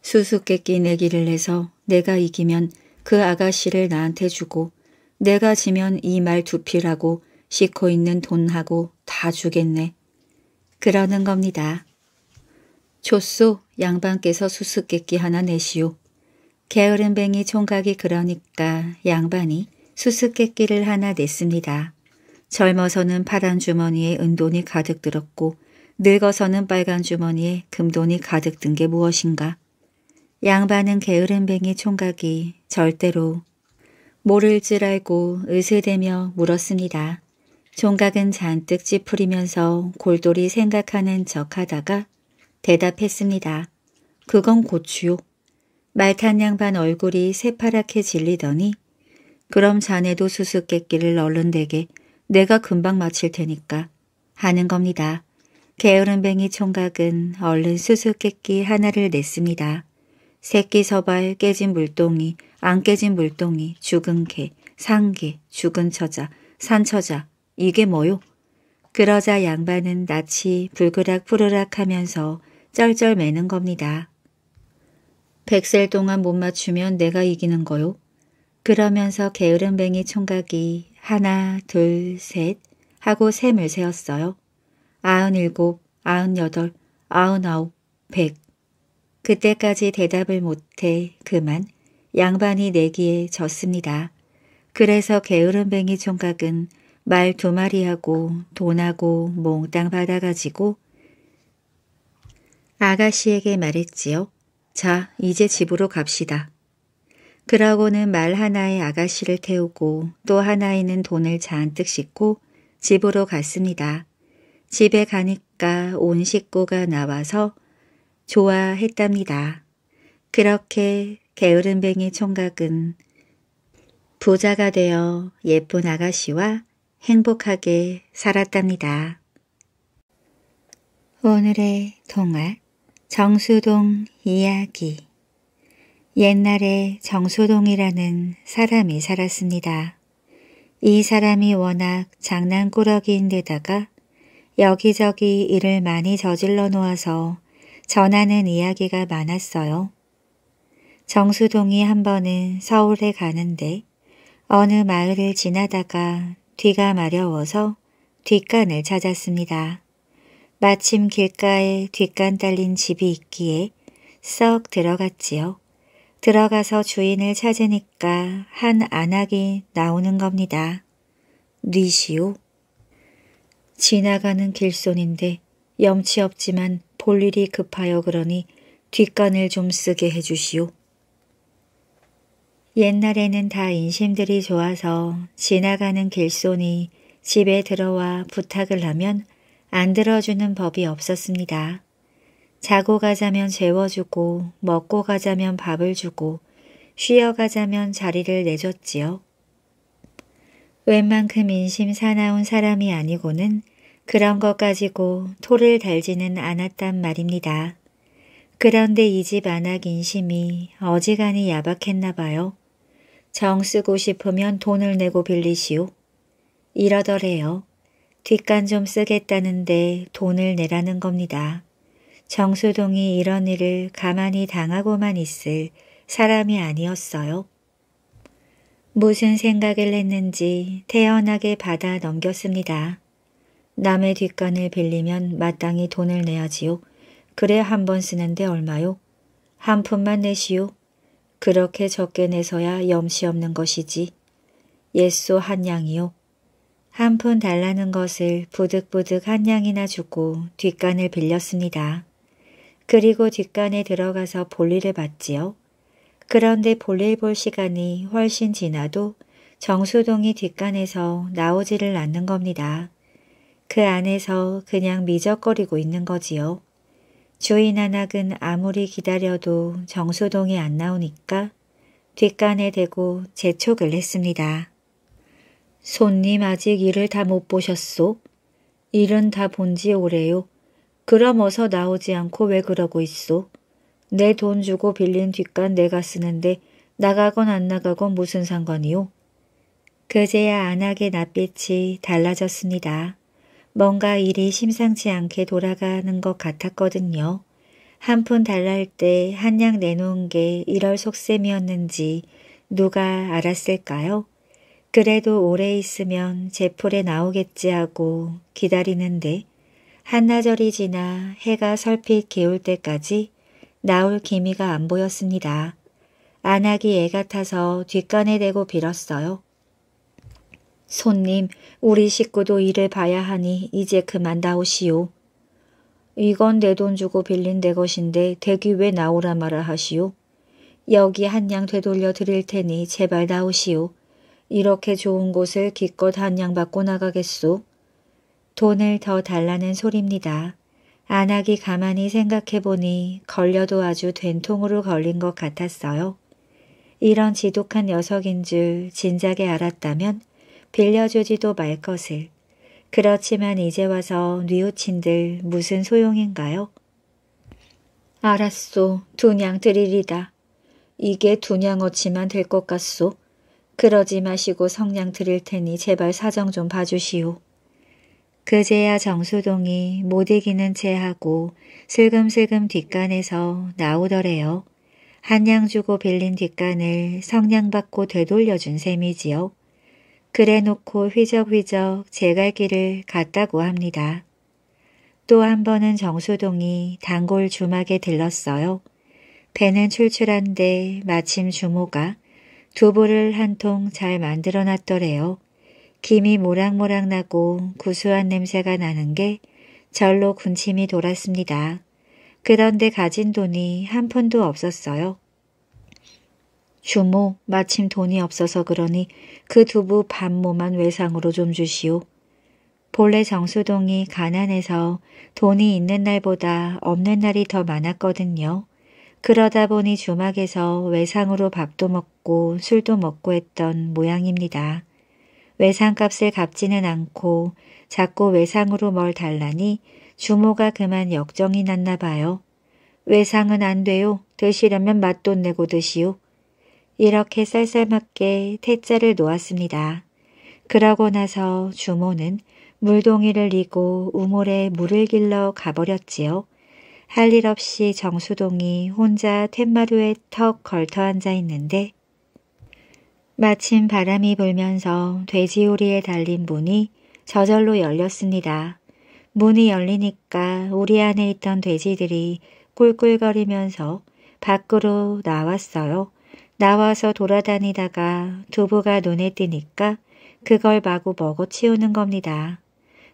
수수께끼 내기를 해서 내가 이기면 그 아가씨를 나한테 주고 내가 지면 이 말두피라고싣고 있는 돈하고 다 주겠네. 그러는 겁니다. 조소 양반께서 수수께끼 하나 내시오. 게으름뱅이 총각이 그러니까 양반이 수수께끼를 하나 냈습니다. 젊어서는 파란 주머니에 은돈이 가득 들었고 늙어서는 빨간 주머니에 금돈이 가득 든 게 무엇인가. 양반은 게으름뱅이 총각이 절대로 모를 줄 알고 으스대며 물었습니다. 종각은 잔뜩 찌푸리면서 골돌이 생각하는 척하다가 대답했습니다. 그건 고추요. 말탄 양반 얼굴이 새파랗게 질리더니 그럼 자네도 수수께끼를 얼른 내게 내가 금방 마칠 테니까 하는 겁니다. 게으름뱅이 총각은 얼른 수수께끼 하나를 냈습니다. 새끼 서발 깨진 물동이, 안 깨진 물동이, 죽은 개, 산개 죽은 처자, 산처자, 이게 뭐요? 그러자 양반은 낯이 불그락푸르락 하면서 쩔쩔 매는 겁니다. 백 셀 동안 못 맞추면 내가 이기는 거요? 그러면서 게으름뱅이 총각이 하나, 둘, 셋 하고 셈을 세었어요. 아흔일곱, 아흔여덟, 아흔아홉, 백. 그때까지 대답을 못해 그만 양반이 내기에 졌습니다. 그래서 게으름뱅이 총각은 말 두 마리하고 돈하고 몽땅 받아가지고 아가씨에게 말했지요. 자, 이제 집으로 갑시다. 그러고는 말 하나에 아가씨를 태우고 또 하나에는 돈을 잔뜩 싣고 집으로 갔습니다. 집에 가니까 온 식구가 나와서 좋아했답니다. 그렇게 게으름뱅이 총각은 부자가 되어 예쁜 아가씨와 행복하게 살았답니다. 오늘의 동화 정수동 이야기 옛날에 정수동이라는 사람이 살았습니다. 이 사람이 워낙 장난꾸러기인데다가 여기저기 일을 많이 저질러 놓아서 전하는 이야기가 많았어요. 정수동이 한 번은 서울에 가는데 어느 마을을 지나다가 뒤가 마려워서 뒷간을 찾았습니다. 마침 길가에 뒷간 딸린 집이 있기에 썩 들어갔지요. 들어가서 주인을 찾으니까 한 안악이 나오는 겁니다. 뉘시오. 지나가는 길손인데 염치 없지만 볼 일이 급하여 그러니 뒷간을 좀 쓰게 해주시오. 옛날에는 다 인심들이 좋아서 지나가는 길손이 집에 들어와 부탁을 하면 안 들어주는 법이 없었습니다. 자고 가자면 재워주고 먹고 가자면 밥을 주고 쉬어 가자면 자리를 내줬지요. 웬만큼 인심 사나운 사람이 아니고는 그런 것 가지고 토를 달지는 않았단 말입니다. 그런데 이 집 안악 인심이 어지간히 야박했나 봐요. 정 쓰고 싶으면 돈을 내고 빌리시오. 이러더래요. 뒷간 좀 쓰겠다는데 돈을 내라는 겁니다. 정수동이 이런 일을 가만히 당하고만 있을 사람이 아니었어요. 무슨 생각을 했는지 태연하게 받아 넘겼습니다. 남의 뒷간을 빌리면 마땅히 돈을 내야지요. 그래 한 번 쓰는데 얼마요? 한 푼만 내시오. 그렇게 적게 내서야 염시 없는 것이지. 예소 한 양이요. 한 푼 달라는 것을 부득부득 한 양이나 주고 뒷간을 빌렸습니다. 그리고 뒷간에 들어가서 볼일을 봤지요. 그런데 볼일 볼 시간이 훨씬 지나도 정수동이 뒷간에서 나오지를 않는 겁니다. 그 안에서 그냥 미적거리고 있는 거지요. 주인 안악은 아무리 기다려도 정수동이 안 나오니까 뒷간에 대고 재촉을 했습니다. 손님 아직 일을 다 못 보셨소? 일은 다 본 지 오래요. 그럼 어서 나오지 않고 왜 그러고 있소? 내 돈 주고 빌린 뒷간 내가 쓰는데 나가건 안 나가건 무슨 상관이요? 그제야 안악의 낯빛이 달라졌습니다. 뭔가 일이 심상치 않게 돌아가는 것 같았거든요. 한 푼 달랄 때한양 내놓은 게 이럴 속셈이었는지 누가 알았을까요? 그래도 오래 있으면 제풀에 나오겠지 하고 기다리는데 한나절이 지나 해가 설핏 기울 때까지 나올 기미가 안 보였습니다. 안하기 애같아서 뒷간에 대고 빌었어요. 손님, 우리 식구도 일을 봐야 하니 이제 그만 나오시오. 이건 내 돈 주고 빌린 내 것인데 대기 왜 나오라 말아 하시오. 여기 한 양 되돌려 드릴 테니 제발 나오시오. 이렇게 좋은 곳을 기껏 한 양 받고 나가겠소. 돈을 더 달라는 소리입니다. 안악이 가만히 생각해보니 걸려도 아주 된통으로 걸린 것 같았어요. 이런 지독한 녀석인 줄 진작에 알았다면 빌려주지도 말 것을. 그렇지만 이제 와서 뉘우친들 무슨 소용인가요? 알았소. 두냥 드리리다. 이게 두냥 어치만 될 것 같소. 그러지 마시고 성냥 드릴 테니 제발 사정 좀 봐주시오. 그제야 정수동이 못 이기는 채 하고 슬금슬금 뒷간에서 나오더래요. 한양 주고 빌린 뒷간을 성냥 받고 되돌려준 셈이지요. 그래 놓고 휘적휘적 제 갈 길을 갔다고 합니다. 또 한 번은 정수동이 단골 주막에 들렀어요. 배는 출출한데 마침 주모가 두부를 한 통 잘 만들어 놨더래요. 김이 모락모락 나고 구수한 냄새가 나는 게 절로 군침이 돌았습니다. 그런데 가진 돈이 한 푼도 없었어요. 주모 마침 돈이 없어서 그러니 그 두부 반모만 외상으로 좀 주시오. 본래 정수동이 가난해서 돈이 있는 날보다 없는 날이 더 많았거든요. 그러다 보니 주막에서 외상으로 밥도 먹고 술도 먹고 했던 모양입니다. 외상값을 갚지는 않고 자꾸 외상으로 뭘 달라니 주모가 그만 역정이 났나 봐요. 외상은 안 돼요. 드시려면 맛돈 내고 드시오. 이렇게 쌀쌀맞게 태자를 놓았습니다. 그러고 나서 주모는 물동이를 이고 우물에 물을 길러 가버렸지요. 할 일 없이 정수동이 혼자 툇마루에 턱 걸터 앉아 있는데 마침 바람이 불면서 돼지오리에 달린 문이 저절로 열렸습니다. 문이 열리니까 우리 안에 있던 돼지들이 꿀꿀거리면서 밖으로 나왔어요. 나와서 돌아다니다가 두부가 눈에 띄니까 그걸 마구 먹어치우는 겁니다.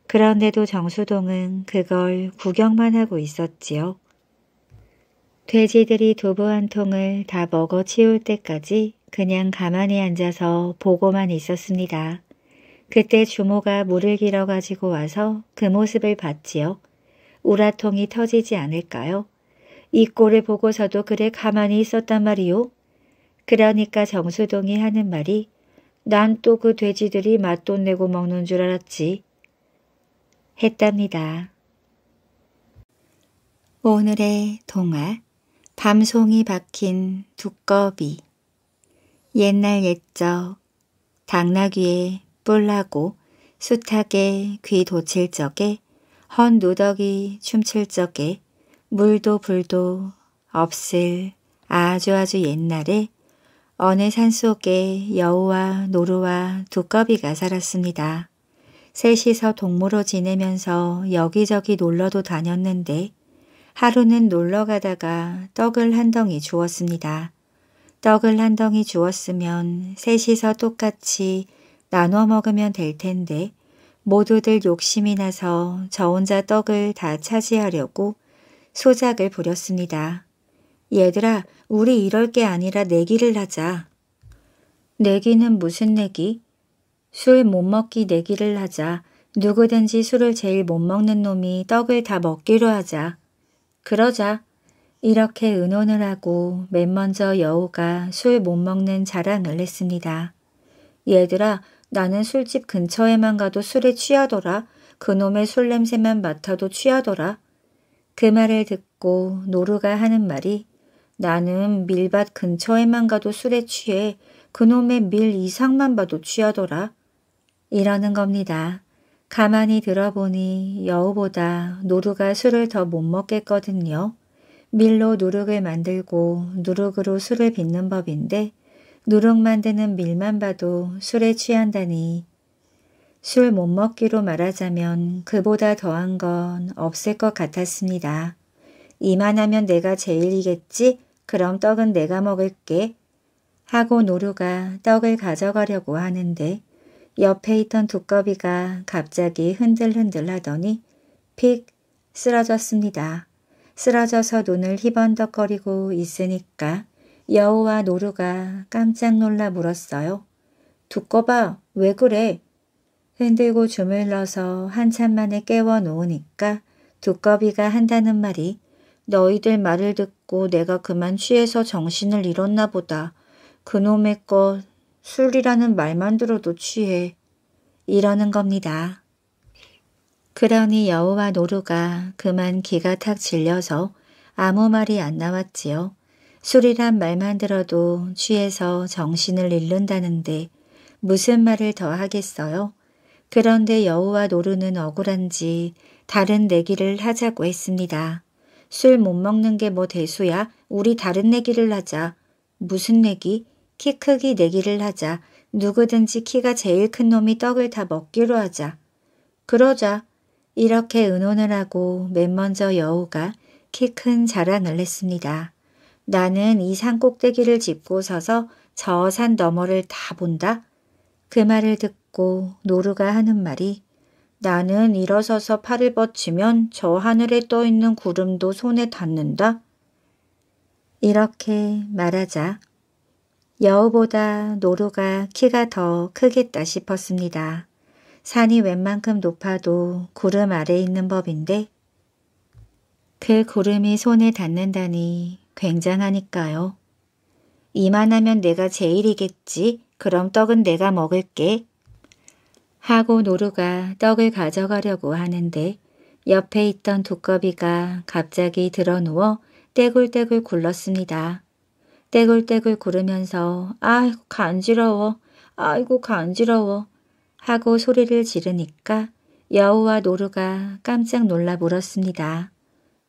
그런데도 정수동은 그걸 구경만 하고 있었지요. 돼지들이 두부 한 통을 다 먹어치울 때까지 그냥 가만히 앉아서 보고만 있었습니다. 그때 주모가 물을 길어가지고 와서 그 모습을 봤지요. 우라통이 터지지 않을까요? 이 꼴을 보고서도 그래 가만히 있었단 말이요. 그러니까 정수동이 하는 말이 난 또 그 돼지들이 맛돈 내고 먹는 줄 알았지. 했답니다. 오늘의 동화 밤송이 박힌 두꺼비 옛날 옛적 당나귀에 뿔나고 숱하게 귀 도칠 적에 헌 누더기 춤출 적에 물도 불도 없을 아주 아주 옛날에 어느 산속에 여우와 노루와 두꺼비가 살았습니다. 셋이서 동무로 지내면서 여기저기 놀러도 다녔는데 하루는 놀러 가다가 떡을 한 덩이 주었습니다. 떡을 한 덩이 주었으면 셋이서 똑같이 나눠 먹으면 될 텐데 모두들 욕심이 나서 저 혼자 떡을 다 차지하려고 소작을 부렸습니다. 얘들아 우리 이럴 게 아니라 내기를 하자. 내기는 무슨 내기? 술 못 먹기 내기를 하자. 누구든지 술을 제일 못 먹는 놈이 떡을 다 먹기로 하자. 그러자. 이렇게 의논을 하고 맨 먼저 여우가 술 못 먹는 자랑을 했습니다. 얘들아 나는 술집 근처에만 가도 술에 취하더라. 그놈의 술 냄새만 맡아도 취하더라. 그 말을 듣고 노루가 하는 말이 나는 밀밭 근처에만 가도 술에 취해 그놈의 밀 이상만 봐도 취하더라. 이러는 겁니다. 가만히 들어보니 여우보다 노루가 술을 더 못 먹겠거든요. 밀로 누룩을 만들고 누룩으로 술을 빚는 법인데 누룩 만드는 밀만 봐도 술에 취한다니. 술 못 먹기로 말하자면 그보다 더한 건 없을 것 같았습니다. 이만하면 내가 제일이겠지 그럼 떡은 내가 먹을게. 하고 노루가 떡을 가져가려고 하는데 옆에 있던 두꺼비가 갑자기 흔들흔들 하더니 픽 쓰러졌습니다. 쓰러져서 눈을 희번덕거리고 있으니까 여우와 노루가 깜짝 놀라 물었어요. 두꺼봐, 왜 그래? 흔들고 주물러서 한참 만에 깨워 놓으니까 두꺼비가 한다는 말이 너희들 말을 듣고 내가 그만 취해서 정신을 잃었나 보다. 그놈의 것 술이라는 말만 들어도 취해. 이러는 겁니다. 그러니 여우와 노루가 그만 기가 탁 질려서 아무 말이 안 나왔지요. 술이란 말만 들어도 취해서 정신을 잃는다는데 무슨 말을 더 하겠어요? 그런데 여우와 노루는 억울한지 다른 내기를 하자고 했습니다. 술못 먹는 게 뭐 대수야. 우리 다른 내기를 하자. 무슨 내기? 키 크기 내기를 하자. 누구든지 키가 제일 큰 놈이 떡을 다 먹기로 하자. 그러자. 이렇게 의논을 하고 맨 먼저 여우가 키 큰 자랑을 했습니다. 나는 이 산 꼭대기를 짚고 서서 저 산 너머를 다 본다. 그 말을 듣고 노루가 하는 말이 나는 일어서서 팔을 뻗치면 저 하늘에 떠있는 구름도 손에 닿는다. 이렇게 말하자 여우보다 노루가 키가 더 크겠다 싶었습니다. 산이 웬만큼 높아도 구름 아래 있는 법인데 그 구름이 손에 닿는다니 굉장하니까요. 이만하면 내가 제일이겠지. 그럼 떡은 내가 먹을게. 하고 노루가 떡을 가져가려고 하는데 옆에 있던 두꺼비가 갑자기 드러누워 떼굴떼굴 굴렀습니다. 떼굴떼굴 구르면서 아이고 간지러워 아이고 간지러워 하고 소리를 지르니까 여우와 노루가 깜짝 놀라 물었습니다.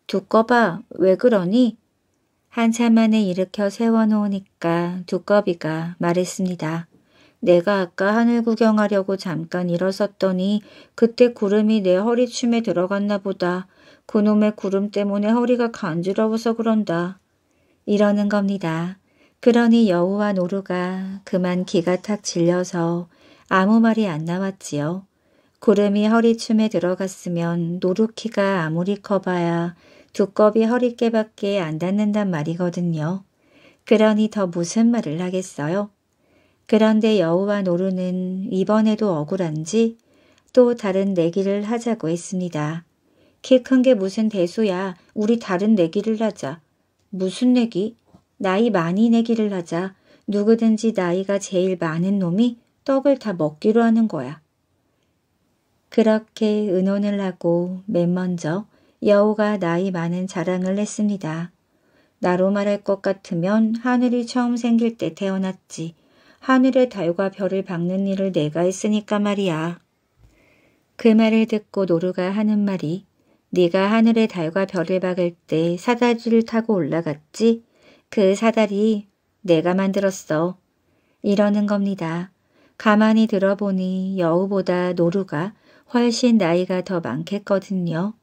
두꺼봐 왜 그러니? 한참 만에 일으켜 세워놓으니까 두꺼비가 말했습니다. 내가 아까 하늘 구경하려고 잠깐 일어섰더니 그때 구름이 내 허리춤에 들어갔나 보다. 그놈의 구름 때문에 허리가 간지러워서 그런다. 이러는 겁니다. 그러니 여우와 노루가 그만 기가 탁 질려서 아무 말이 안 나왔지요. 구름이 허리춤에 들어갔으면 노루키가 아무리 커봐야 두꺼비 허리깨밖에 안 닿는단 말이거든요. 그러니 더 무슨 말을 하겠어요? 그런데 여우와 노루는 이번에도 억울한지 또 다른 내기를 하자고 했습니다. 키 큰 게 무슨 대수야. 우리 다른 내기를 하자. 무슨 내기? 나이 많이 내기를 하자. 누구든지 나이가 제일 많은 놈이 떡을 다 먹기로 하는 거야. 그렇게 의논을 하고 맨 먼저 여우가 나이 많은 자랑을 했습니다. 나로 말할 것 같으면 하늘이 처음 생길 때 태어났지. 하늘의 달과 별을 박는 일을 내가 했으니까 말이야. 그 말을 듣고 노루가 하는 말이 네가 하늘의 달과 별을 박을 때 사다리를 타고 올라갔지? 그 사다리 내가 만들었어. 이러는 겁니다. 가만히 들어보니 여우보다 노루가 훨씬 나이가 더 많겠거든요.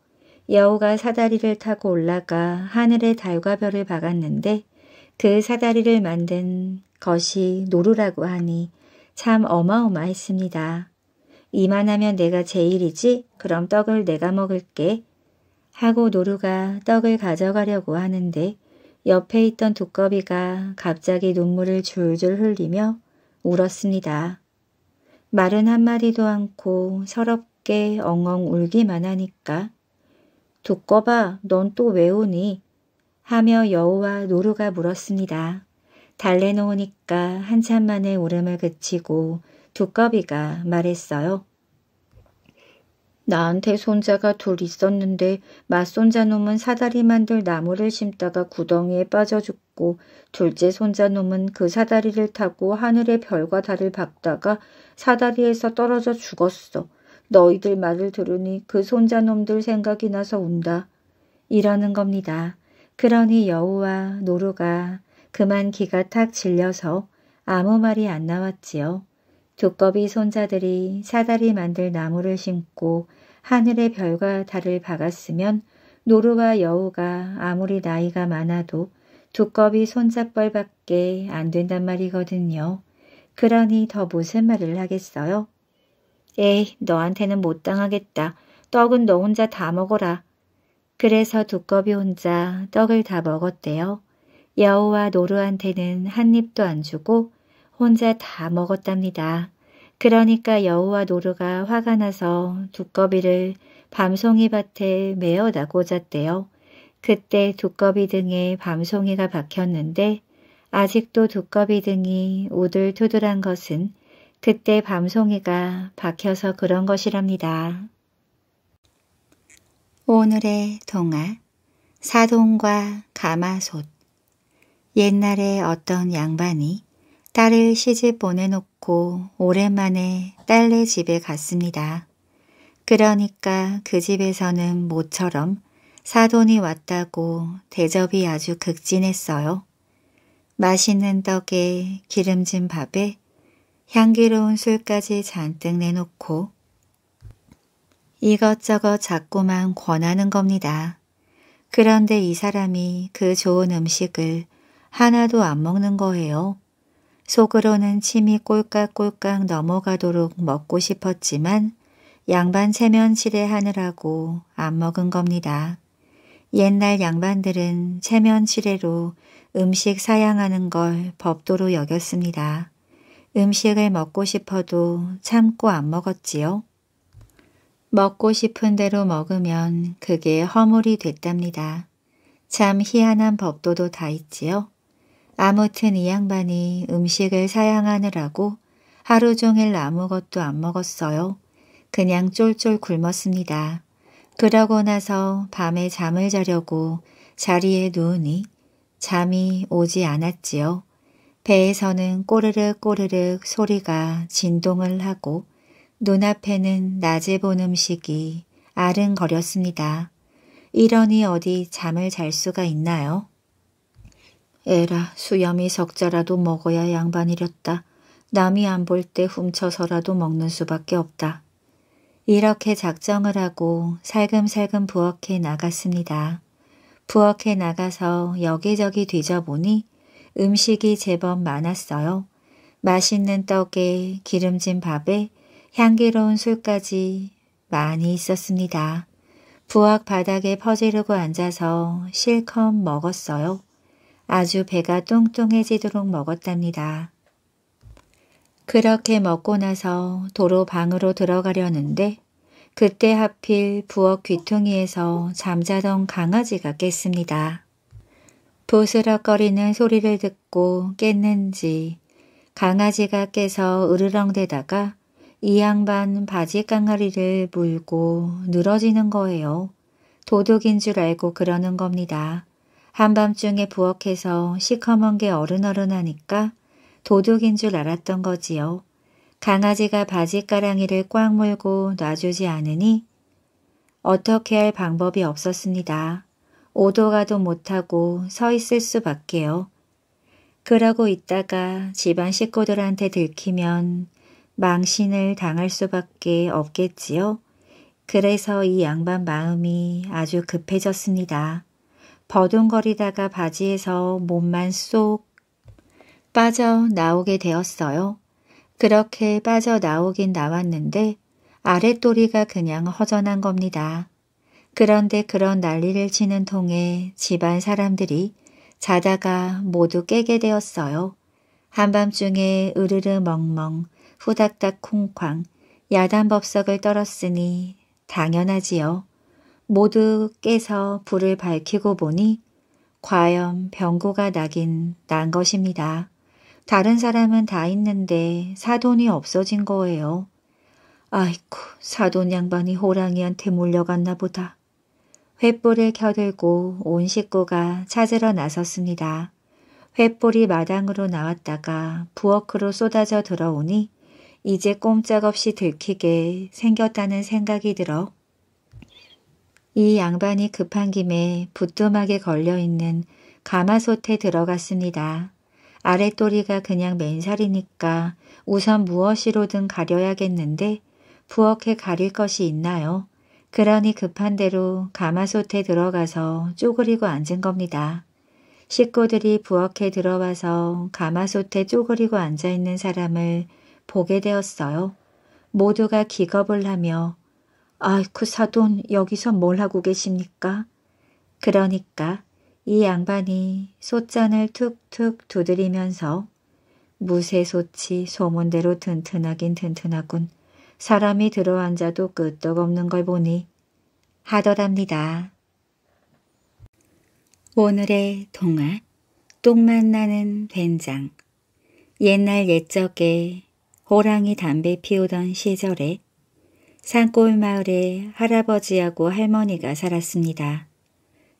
여우가 사다리를 타고 올라가 하늘의 달과 별을 박았는데 그 사다리를 만든 것이 노루라고 하니 참 어마어마했습니다. 이만하면 내가 제일이지 그럼 떡을 내가 먹을게 하고 노루가 떡을 가져가려고 하는데 옆에 있던 두꺼비가 갑자기 눈물을 줄줄 흘리며 울었습니다. 말은 한마디도 않고 서럽게 엉엉 울기만 하니까 두꺼봐 넌 또 왜 오니 하며 여우와 노루가 물었습니다. 달래놓으니까 한참 만에 울음을 그치고 두꺼비가 말했어요. 나한테 손자가 둘 있었는데 맞손자 놈은 사다리 만들 나무를 심다가 구덩이에 빠져 죽고 둘째 손자 놈은 그 사다리를 타고 하늘의 별과 달을 박다가 사다리에서 떨어져 죽었어. 너희들 말을 들으니 그 손자 놈들 생각이 나서 운다. 이러는 겁니다. 그러니 여우와 노루가 그만 기가 탁 질려서 아무 말이 안 나왔지요. 두꺼비 손자들이 사다리 만들 나무를 심고 하늘의 별과 달을 박았으면 노루와 여우가 아무리 나이가 많아도 두꺼비 손잡벌밖에안 된단 말이거든요. 그러니 더 무슨 말을 하겠어요? 에이, 너한테는 못 당하겠다. 떡은 너 혼자 다 먹어라. 그래서 두꺼비 혼자 떡을 다 먹었대요. 여우와 노루한테는 한 입도 안 주고 혼자 다 먹었답니다. 그러니까 여우와 노루가 화가 나서 두꺼비를 밤송이 밭에 메어다 꽂았대요. 그때 두꺼비 등에 밤송이가 박혔는데 아직도 두꺼비 등이 우들투들한 것은 그때 밤송이가 박혀서 그런 것이랍니다. 오늘의 동화 사돈과 가마솥 옛날에 어떤 양반이 딸을 시집 보내놓고 오랜만에 딸네 집에 갔습니다. 그러니까 그 집에서는 모처럼 사돈이 왔다고 대접이 아주 극진했어요. 맛있는 떡에 기름진 밥에 향기로운 술까지 잔뜩 내놓고 이것저것 자꾸만 권하는 겁니다. 그런데 이 사람이 그 좋은 음식을 하나도 안 먹는 거예요. 속으로는 침이 꼴깍꼴깍 넘어가도록 먹고 싶었지만 양반 체면치레 하느라고 안 먹은 겁니다. 옛날 양반들은 체면치레로 음식 사양하는 걸 법도로 여겼습니다. 음식을 먹고 싶어도 참고 안 먹었지요. 먹고 싶은 대로 먹으면 그게 허물이 됐답니다. 참 희한한 법도도 다 있지요. 아무튼 이 양반이 음식을 사양하느라고 하루 종일 아무것도 안 먹었어요. 그냥 쫄쫄 굶었습니다. 그러고 나서 밤에 잠을 자려고 자리에 누우니 잠이 오지 않았지요. 배에서는 꼬르륵 꼬르륵 소리가 진동을 하고 눈앞에는 낮에 본 음식이 아른거렸습니다. 이러니 어디 잠을 잘 수가 있나요? 에라 수염이 석자라도 먹어야 양반이렸다. 남이 안 볼 때 훔쳐서라도 먹는 수밖에 없다. 이렇게 작정을 하고 살금살금 부엌에 나갔습니다. 부엌에 나가서 여기저기 뒤져보니 음식이 제법 많았어요. 맛있는 떡에 기름진 밥에 향기로운 술까지 많이 있었습니다. 부엌 바닥에 퍼지르고 앉아서 실컷 먹었어요. 아주 배가 뚱뚱해지도록 먹었답니다. 그렇게 먹고 나서 도로 방으로 들어가려는데 그때 하필 부엌 귀퉁이에서 잠자던 강아지가 깼습니다. 부스럭거리는 소리를 듣고 깼는지 강아지가 깨서 으르렁대다가 이 양반 바지 깡아리를 물고 늘어지는 거예요. 도둑인 줄 알고 그러는 겁니다. 한밤중에 부엌에서 시커먼 게 어른어른하니까 도둑인 줄 알았던 거지요. 강아지가 바지까랑이를꽉 물고 놔주지 않으니 어떻게 할 방법이 없었습니다. 오도 가도 못하고 서 있을 수밖에요. 그러고 있다가 집안 식구들한테 들키면 망신을 당할 수밖에 없겠지요. 그래서 이 양반 마음이 아주 급해졌습니다. 버둥거리다가 바지에서 몸만 쏙 빠져나오게 되었어요. 그렇게 빠져나오긴 나왔는데 아랫도리가 그냥 허전한 겁니다. 그런데 그런 난리를 치는 통에 집안 사람들이 자다가 모두 깨게 되었어요. 한밤중에 으르르 멍멍 후닥닥 쿵쾅 야단법석을 떨었으니 당연하지요. 모두 깨서 불을 밝히고 보니 과연 병고가 나긴 난 것입니다. 다른 사람은 다 있는데 사돈이 없어진 거예요. 아이쿠 사돈 양반이 호랑이한테 몰려갔나 보다. 횃불을 켜들고 온 식구가 찾으러 나섰습니다. 횃불이 마당으로 나왔다가 부엌으로 쏟아져 들어오니 이제 꼼짝없이 들키게 생겼다는 생각이 들어 이 양반이 급한 김에 부뚜막에 걸려있는 가마솥에 들어갔습니다. 아랫도리가 그냥 맨살이니까 우선 무엇이로든 가려야겠는데 부엌에 가릴 것이 있나요? 그러니 급한 대로 가마솥에 들어가서 쪼그리고 앉은 겁니다. 식구들이 부엌에 들어와서 가마솥에 쪼그리고 앉아있는 사람을 보게 되었어요. 모두가 기겁을 하며 아이쿠 그 사돈 여기서 뭘 하고 계십니까? 그러니까 이 양반이 솥잔을 툭툭 두드리면서 무쇠솥이 소문대로 튼튼하긴 튼튼하군. 사람이 들어앉아도 끄떡없는 걸 보니 하더랍니다. 오늘의 동화 똥맛 나는 된장 옛날 옛적에 호랑이 담배 피우던 시절에 산골 마을에 할아버지하고 할머니가 살았습니다.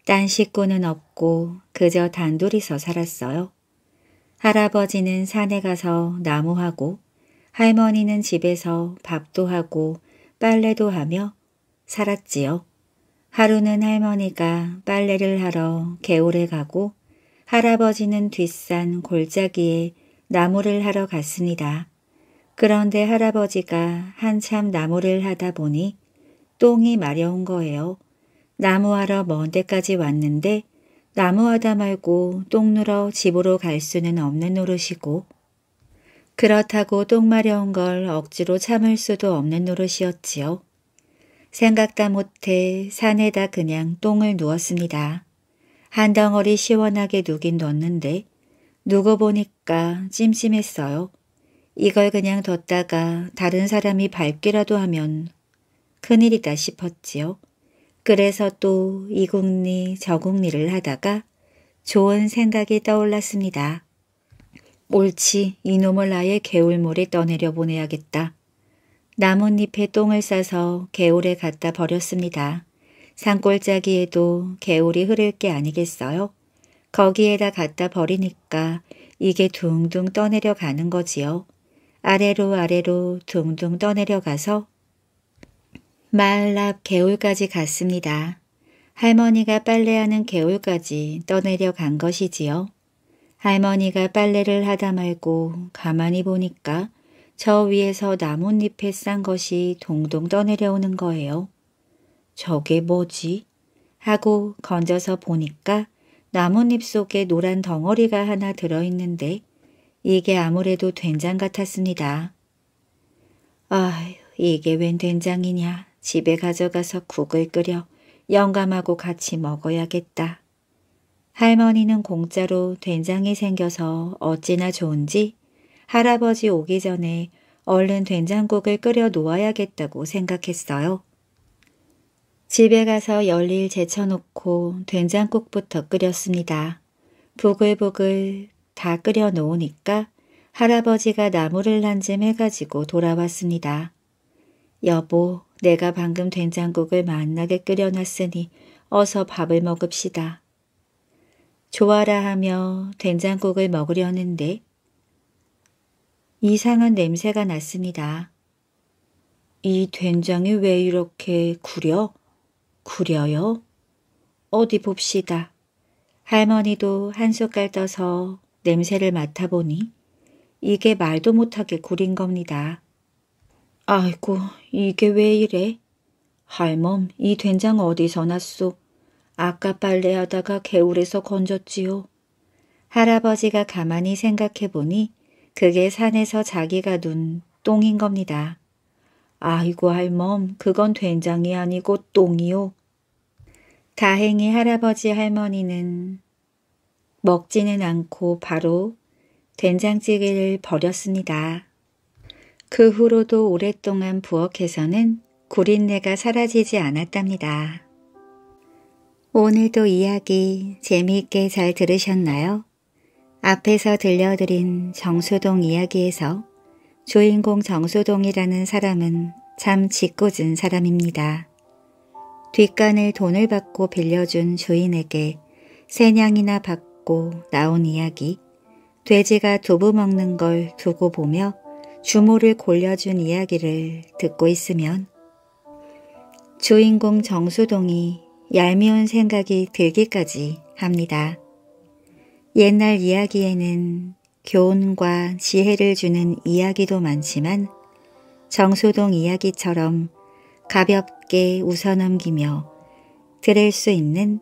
딴 식구는 없고 그저 단둘이서 살았어요. 할아버지는 산에 가서 나무하고 할머니는 집에서 밥도 하고 빨래도 하며 살았지요. 하루는 할머니가 빨래를 하러 개울에 가고 할아버지는 뒷산 골짜기에 나무를 하러 갔습니다. 그런데 할아버지가 한참 나무를 하다 보니 똥이 마려운 거예요. 나무하러 먼 데까지 왔는데 나무하다 말고 똥 누러 집으로 갈 수는 없는 노릇이고 그렇다고 똥 마려운 걸 억지로 참을 수도 없는 노릇이었지요. 생각다 못해 산에다 그냥 똥을 누웠습니다. 한 덩어리 시원하게 누긴 넣는데 누고 보니까 찜찜했어요. 이걸 그냥 뒀다가 다른 사람이 밟기라도 하면 큰일이다 싶었지요. 그래서 또 이국리 저국리를 하다가 좋은 생각이 떠올랐습니다. 옳지 이놈을 아예 개울물에 떠내려 보내야겠다. 나뭇잎에 똥을 싸서 개울에 갖다 버렸습니다. 산골짜기에도 개울이 흐를 게 아니겠어요? 거기에다 갖다 버리니까 이게 둥둥 떠내려 가는 거지요. 아래로 아래로 둥둥 떠내려가서 마을 앞 개울까지 갔습니다. 할머니가 빨래하는 개울까지 떠내려간 것이지요. 할머니가 빨래를 하다 말고 가만히 보니까 저 위에서 나뭇잎에 싼 것이 동동 떠내려오는 거예요. 저게 뭐지? 하고 건져서 보니까 나뭇잎 속에 노란 덩어리가 하나 들어있는데 이게 아무래도 된장 같았습니다. 아휴, 이게 웬 된장이냐. 집에 가져가서 국을 끓여 영감하고 같이 먹어야겠다. 할머니는 공짜로 된장이 생겨서 어찌나 좋은지 할아버지 오기 전에 얼른 된장국을 끓여 놓아야겠다고 생각했어요. 집에 가서 열일 제쳐놓고 된장국부터 끓였습니다. 보글보글 다 끓여 놓으니까 할아버지가 나무를 난짐해가지고 돌아왔습니다. 여보, 내가 방금 된장국을 맛나게 끓여놨으니 어서 밥을 먹읍시다. 좋아라 하며 된장국을 먹으려는데 이상한 냄새가 났습니다. 이 된장이 왜 이렇게 구려? 구려요? 어디 봅시다. 할머니도 한 숟갈 떠서 냄새를 맡아보니 이게 말도 못하게 구린 겁니다. 아이고 이게 왜 이래? 할멈 이 된장 어디서 났소? 아까 빨래하다가 개울에서 건졌지요. 할아버지가 가만히 생각해보니 그게 산에서 자기가 눈 똥인 겁니다. 아이고 할멈 그건 된장이 아니고 똥이요. 다행히 할아버지 할머니는 먹지는 않고 바로 된장찌개를 버렸습니다. 그 후로도 오랫동안 부엌에서는 구린내가 사라지지 않았답니다. 오늘도 이야기 재미있게 잘 들으셨나요? 앞에서 들려드린 정수동 이야기에서 주인공 정수동이라는 사람은 참 짓궂은 사람입니다. 뒷간을 돈을 받고 빌려준 주인에게 세냥이나 받고 먹고 나온 이야기 돼지가 두부 먹는 걸 두고 보며 주모를 골려준 이야기를 듣고 있으면 주인공 정수동이 얄미운 생각이 들기까지 합니다. 옛날 이야기에는 교훈과 지혜를 주는 이야기도 많지만 정수동 이야기처럼 가볍게 웃어넘기며 들을 수 있는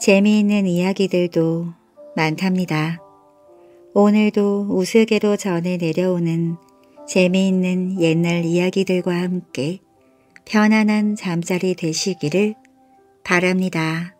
재미있는 이야기들도 많답니다. 오늘도 우스개로 전해 내려오는 재미있는 옛날 이야기들과 함께 편안한 잠자리 되시기를 바랍니다.